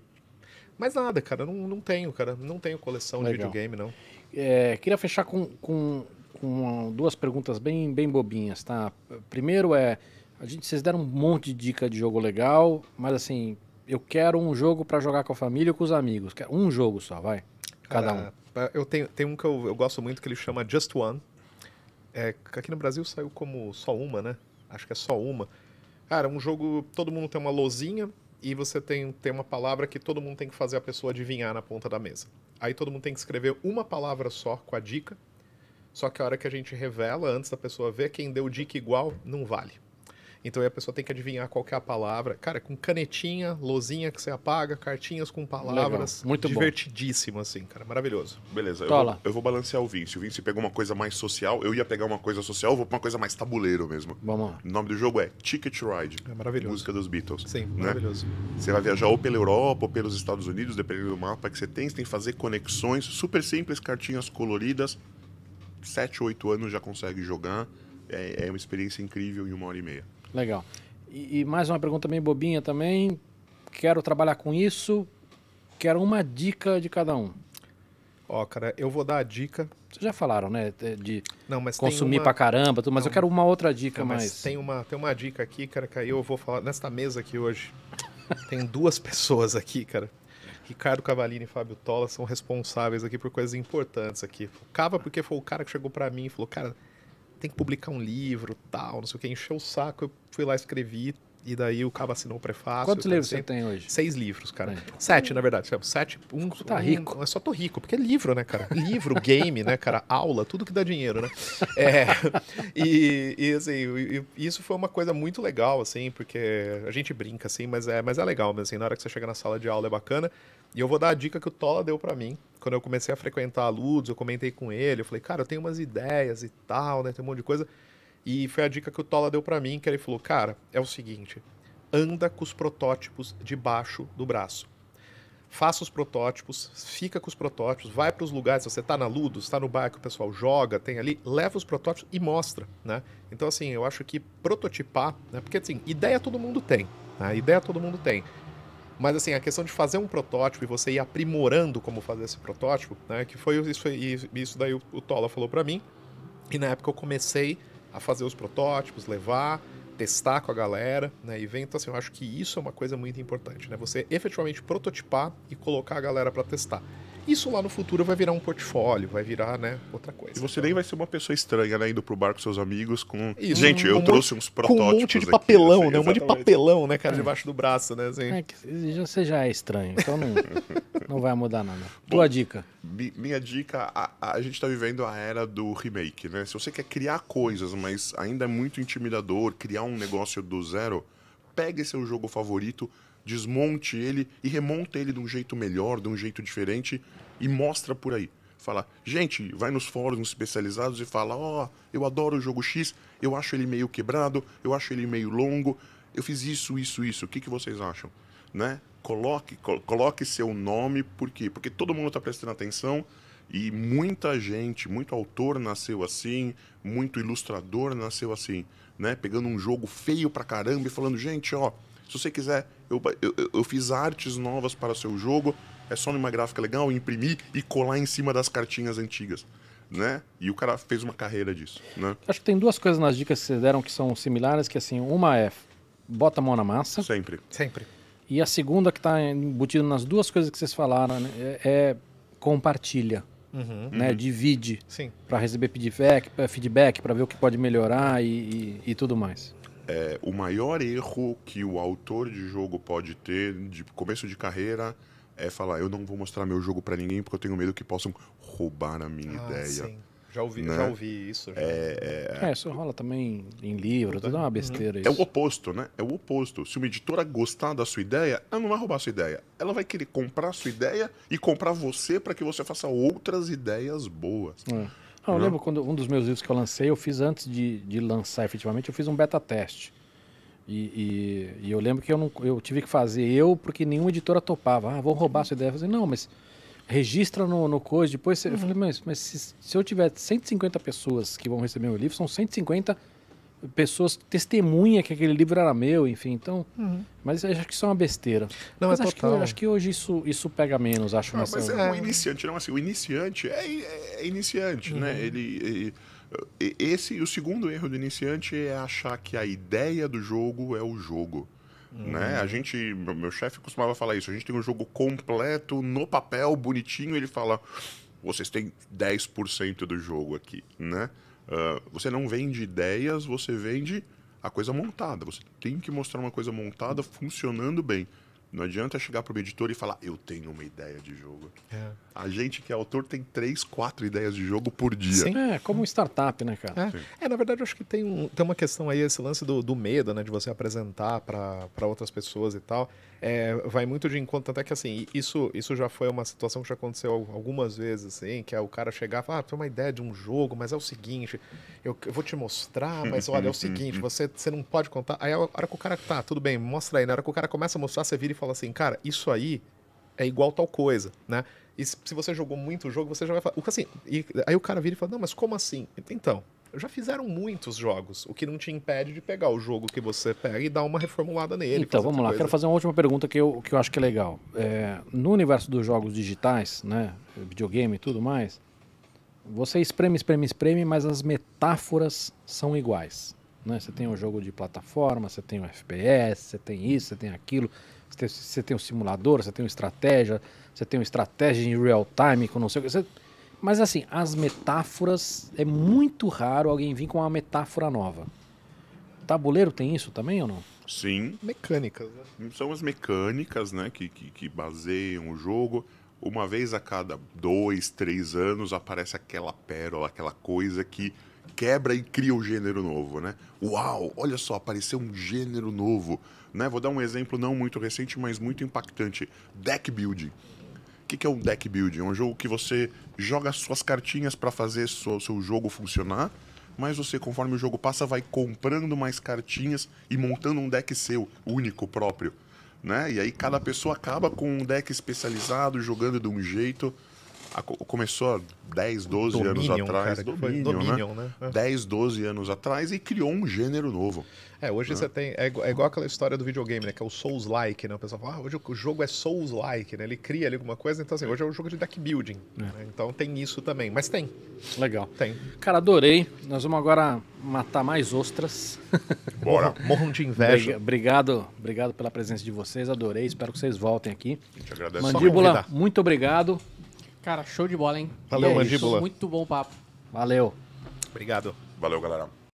Mas nada, cara, não, não tenho, cara. Não tenho coleção Legal. de videogame, não. É, queria fechar com, com com duas perguntas bem, bem bobinhas, tá? Primeiro é, a gente, vocês deram um monte de dica de jogo legal, mas assim, eu quero um jogo para jogar com a família ou com os amigos. Quero um jogo só, vai. Cada Cara, um. É, eu tenho, tem um que eu, eu, gosto muito que ele chama Just One. É, aqui no Brasil saiu como só uma, né? Acho que é só uma. Cara, um jogo. Todo mundo tem uma lozinha e você tem, tem uma palavra que todo mundo tem que fazer a pessoa adivinhar na ponta da mesa. Aí todo mundo tem que escrever uma palavra só com a dica só que a hora que a gente revela antes da pessoa ver, quem deu dica igual não vale. Então aí a pessoa tem que adivinhar qual que é a palavra. Cara, com canetinha, lozinha que você apaga, cartinhas com palavras. Legal. Muito divertidíssimo, bom. assim, cara. Maravilhoso. Beleza, eu tá vou, eu vou, balancear o Vince. O Vince pegou uma coisa mais social, eu ia pegar uma coisa social, eu vou pra uma coisa mais tabuleiro mesmo. Vamos lá. O nome do jogo é Ticket Ride. É maravilhoso. Música dos Beatles. Sim, né? maravilhoso. Você vai viajar ou pela Europa ou pelos Estados Unidos, dependendo do mapa que você tem. Você tem que fazer conexões super simples, cartinhas coloridas, 7, 8 anos já consegue jogar. É, é uma experiência incrível em uma hora e meia. Legal. E, e mais uma pergunta meio bobinha também. Quero trabalhar com isso. Quero uma dica de cada um. Ó, cara, eu vou dar a dica. Vocês já falaram, né? De não, mas consumir uma... pra caramba, tudo, mas não, eu quero uma outra dica não, mas Tem uma, tem uma dica aqui, cara, que aí eu vou falar. Nesta mesa aqui hoje, tem duas pessoas aqui, cara, Ricardo Cavalini e Fábio Tola são responsáveis aqui por coisas importantes aqui. O Cava porque foi o cara que chegou para mim e falou, cara, tem que publicar um livro, tal, não sei o que, encheu o saco, eu fui lá, escrevi, e daí o Cava assinou o prefácio. Quantos livros você tem hoje? Seis livros, cara. É. Então. Sete, na verdade. Sete. Um, tá rico. Um, eu só tô rico, porque é livro, né, cara? Livro, game, né, cara? Aula, tudo que dá dinheiro, né? É, e, e, assim, isso foi uma coisa muito legal, assim, porque a gente brinca, assim, mas é, mas é legal mesmo. Assim, na hora que você chega na sala de aula é bacana. E eu vou dar a dica que o Tola deu para mim. Quando eu comecei a frequentar a Ludos, eu comentei com ele, eu falei, cara, eu tenho umas ideias e tal, né? Tem um monte de coisa. E foi a dica que o Tola deu para mim, que ele falou, cara, é o seguinte, anda com os protótipos debaixo do braço. Faça os protótipos, fica com os protótipos, vai para os lugares. Se você está na Ludos, está no bar que o pessoal joga, tem ali, leva os protótipos e mostra, né? Então, assim, eu acho que prototipar, né? Porque, assim, ideia todo mundo tem, né? Ideia todo mundo tem. Mas assim, a questão de fazer um protótipo e você ir aprimorando como fazer esse protótipo, né? Que foi isso, foi, isso daí o, Tola falou para mim. E na época eu comecei a fazer os protótipos, levar, testar com a galera, né? E vem, então, assim, eu acho que isso é uma coisa muito importante, né? Você efetivamente prototipar e colocar a galera para testar. Isso lá no futuro vai virar um portfólio, vai virar, né, outra coisa. E você então. nem vai ser uma pessoa estranha, né, indo pro bar com seus amigos com... Isso, Gente, um, eu um trouxe uns protótipos Com um monte de papelão, aqui, assim, né? um monte de papelão, né, cara, é. debaixo do braço, né? Assim. É que você já é estranho, então não, não vai mudar nada. Boa dica. Minha dica, a, a gente tá vivendo a era do remake, né? Se você quer criar coisas, mas ainda é muito intimidador, criar um negócio do zero, pegue seu jogo favorito, desmonte ele e remonta ele de um jeito melhor, de um jeito diferente e mostra por aí. Fala, gente, vai nos fóruns especializados e fala: Ó, oh, eu adoro o jogo X, eu acho ele meio quebrado, eu acho ele meio longo, eu fiz isso, isso, isso, o que, que vocês acham? Né? Coloque, coloque seu nome, por quê? Porque todo mundo está prestando atenção e muita gente, muito autor nasceu assim, muito ilustrador nasceu assim, né? Pegando um jogo feio pra caramba e falando, gente, ó, se você quiser eu, eu, eu fiz artes novas para seu jogo, é só numa gráfica legal, imprimir e colar em cima das cartinhas antigas. Né? E o cara fez uma carreira disso. Né? Acho que tem duas coisas nas dicas que vocês deram que são similares, que assim, uma é bota a mão na massa. Sempre. Sempre. E a segunda que está embutida nas duas coisas que vocês falaram né, é, é, compartilha. Uhum. Né, uhum. Divide para receber feedback, feedback para ver o que pode melhorar e, e, e tudo mais é, o maior erro que o autor de jogo pode ter de começo de carreira é falar: eu não vou mostrar meu jogo para ninguém porque eu tenho medo que possam roubar a minha ah, ideia. Sim. Já ouvi, né? já ouvi isso. Já. É, é, é... é, isso rola também em livro, tudo é uma besteira uhum. isso. É o oposto, né? É o oposto. Se uma editora gostar da sua ideia, ela não vai roubar a sua ideia. Ela vai querer comprar a sua ideia e comprar você para que você faça outras ideias boas. É. Não, eu lembro quando um dos meus livros que eu lancei, eu fiz antes de, de lançar efetivamente, eu fiz um beta teste. E, e, e, eu lembro que eu, não, eu tive que fazer eu, porque nenhuma editora topava. Ah, vou roubar sua ideia. Eu falei, não, mas registra no, no coisa, depois você... uhum. Eu falei, mas, mas se, se, eu tiver 150 pessoas que vão receber meu livro, são 150 pessoas testemunha que aquele livro era meu, enfim, então. Uhum. Mas acho que isso é uma besteira. Não, mas é acho total. Que, acho que hoje isso, isso pega menos, acho. Não, mas é, um iniciante, não, assim, o iniciante é, é, é iniciante, né? uhum. né? Ele, ele, esse, o segundo erro do iniciante é achar que a ideia do jogo é o jogo. Uhum. Né? A gente, meu, meu chefe costumava falar isso, a gente tem um jogo completo, no papel, bonitinho, ele fala, vocês têm 10% do jogo aqui, né? Ah, você não vende ideias, você vende a coisa montada. Você tem que mostrar uma coisa montada funcionando bem. Não adianta chegar para o editor e falar, eu tenho uma ideia de jogo. É. A gente que é autor tem três, quatro ideias de jogo por dia. Sim, é como startup, né, cara? É, é na verdade, eu acho que tem, um, tem uma questão aí, esse lance do, do medo, né, de você apresentar para outras pessoas e tal. É, vai muito de encontro, tanto é que assim, isso, isso já foi uma situação que já aconteceu algumas vezes, assim, que é o cara chegar e falar, ah, tem uma ideia de um jogo, mas é o seguinte, eu, eu vou te mostrar, mas olha, é o seguinte, você, você não pode contar. Aí a hora que o cara, tá, tudo bem, mostra aí, na hora que o cara começa a mostrar, você vira e fala assim, cara, isso aí é igual tal coisa, né? E se, se você jogou muito o jogo, você já vai falar, assim, e, aí o cara vira e fala, não, mas como assim? Então, já fizeram muitos jogos, o que não te impede de pegar o jogo que você pega e dar uma reformulada nele. Então vamos lá, coisa. quero fazer uma última pergunta que eu, que eu acho que é legal. É, no universo dos jogos digitais, né, videogame e tudo mais, você espreme, espreme, espreme, mas as metáforas são iguais. Né? Você tem um jogo de plataforma, você tem o um FPS, você tem isso, você tem aquilo, você tem, um simulador, você tem uma estratégia, você tem uma estratégia em real time, com não sei o que. Você, mas assim, as metáforas, é muito raro alguém vir com uma metáfora nova. Tabuleiro tem isso também ou não? Sim. Mecânicas, né? São as mecânicas, né, que, que, que baseiam o jogo. Uma vez a cada dois, três anos aparece aquela pérola, aquela coisa que quebra e cria um gênero novo, né? Uau, olha só, apareceu um gênero novo, né? Vou dar um exemplo não muito recente, mas muito impactante. Deck building que, que é um deck building? É um jogo que você joga suas cartinhas para fazer seu, seu jogo funcionar, mas você, conforme o jogo passa, vai comprando mais cartinhas e montando um deck seu, único, próprio. Né? E aí cada pessoa acaba com um deck especializado, jogando de um jeito. A, começou 10, 12 Dominion, anos atrás. Cara, Dominion, Dominion, né? né? 10, é. 12 anos atrás e criou um gênero novo. É, hoje hum. você tem. É, é, igual aquela história do videogame, né? Que é o Souls-like, né? O pessoal fala, ah, hoje o jogo é Souls-like, né? Ele cria ali alguma coisa, então assim, hoje é um jogo de deck building. É. Né? Então tem isso também. Mas tem. Legal. Tem. Cara, adorei. Nós vamos agora matar mais ostras. Bora, morram de inveja. Obrigado, obrigado pela presença de vocês, adorei. Espero que vocês voltem aqui. Eu te agradeço. Mandíbula, muito obrigado. Cara, show de bola, hein? Valeu, é Mandíbula. Isso. Muito bom papo. Valeu. Obrigado. Valeu, galera.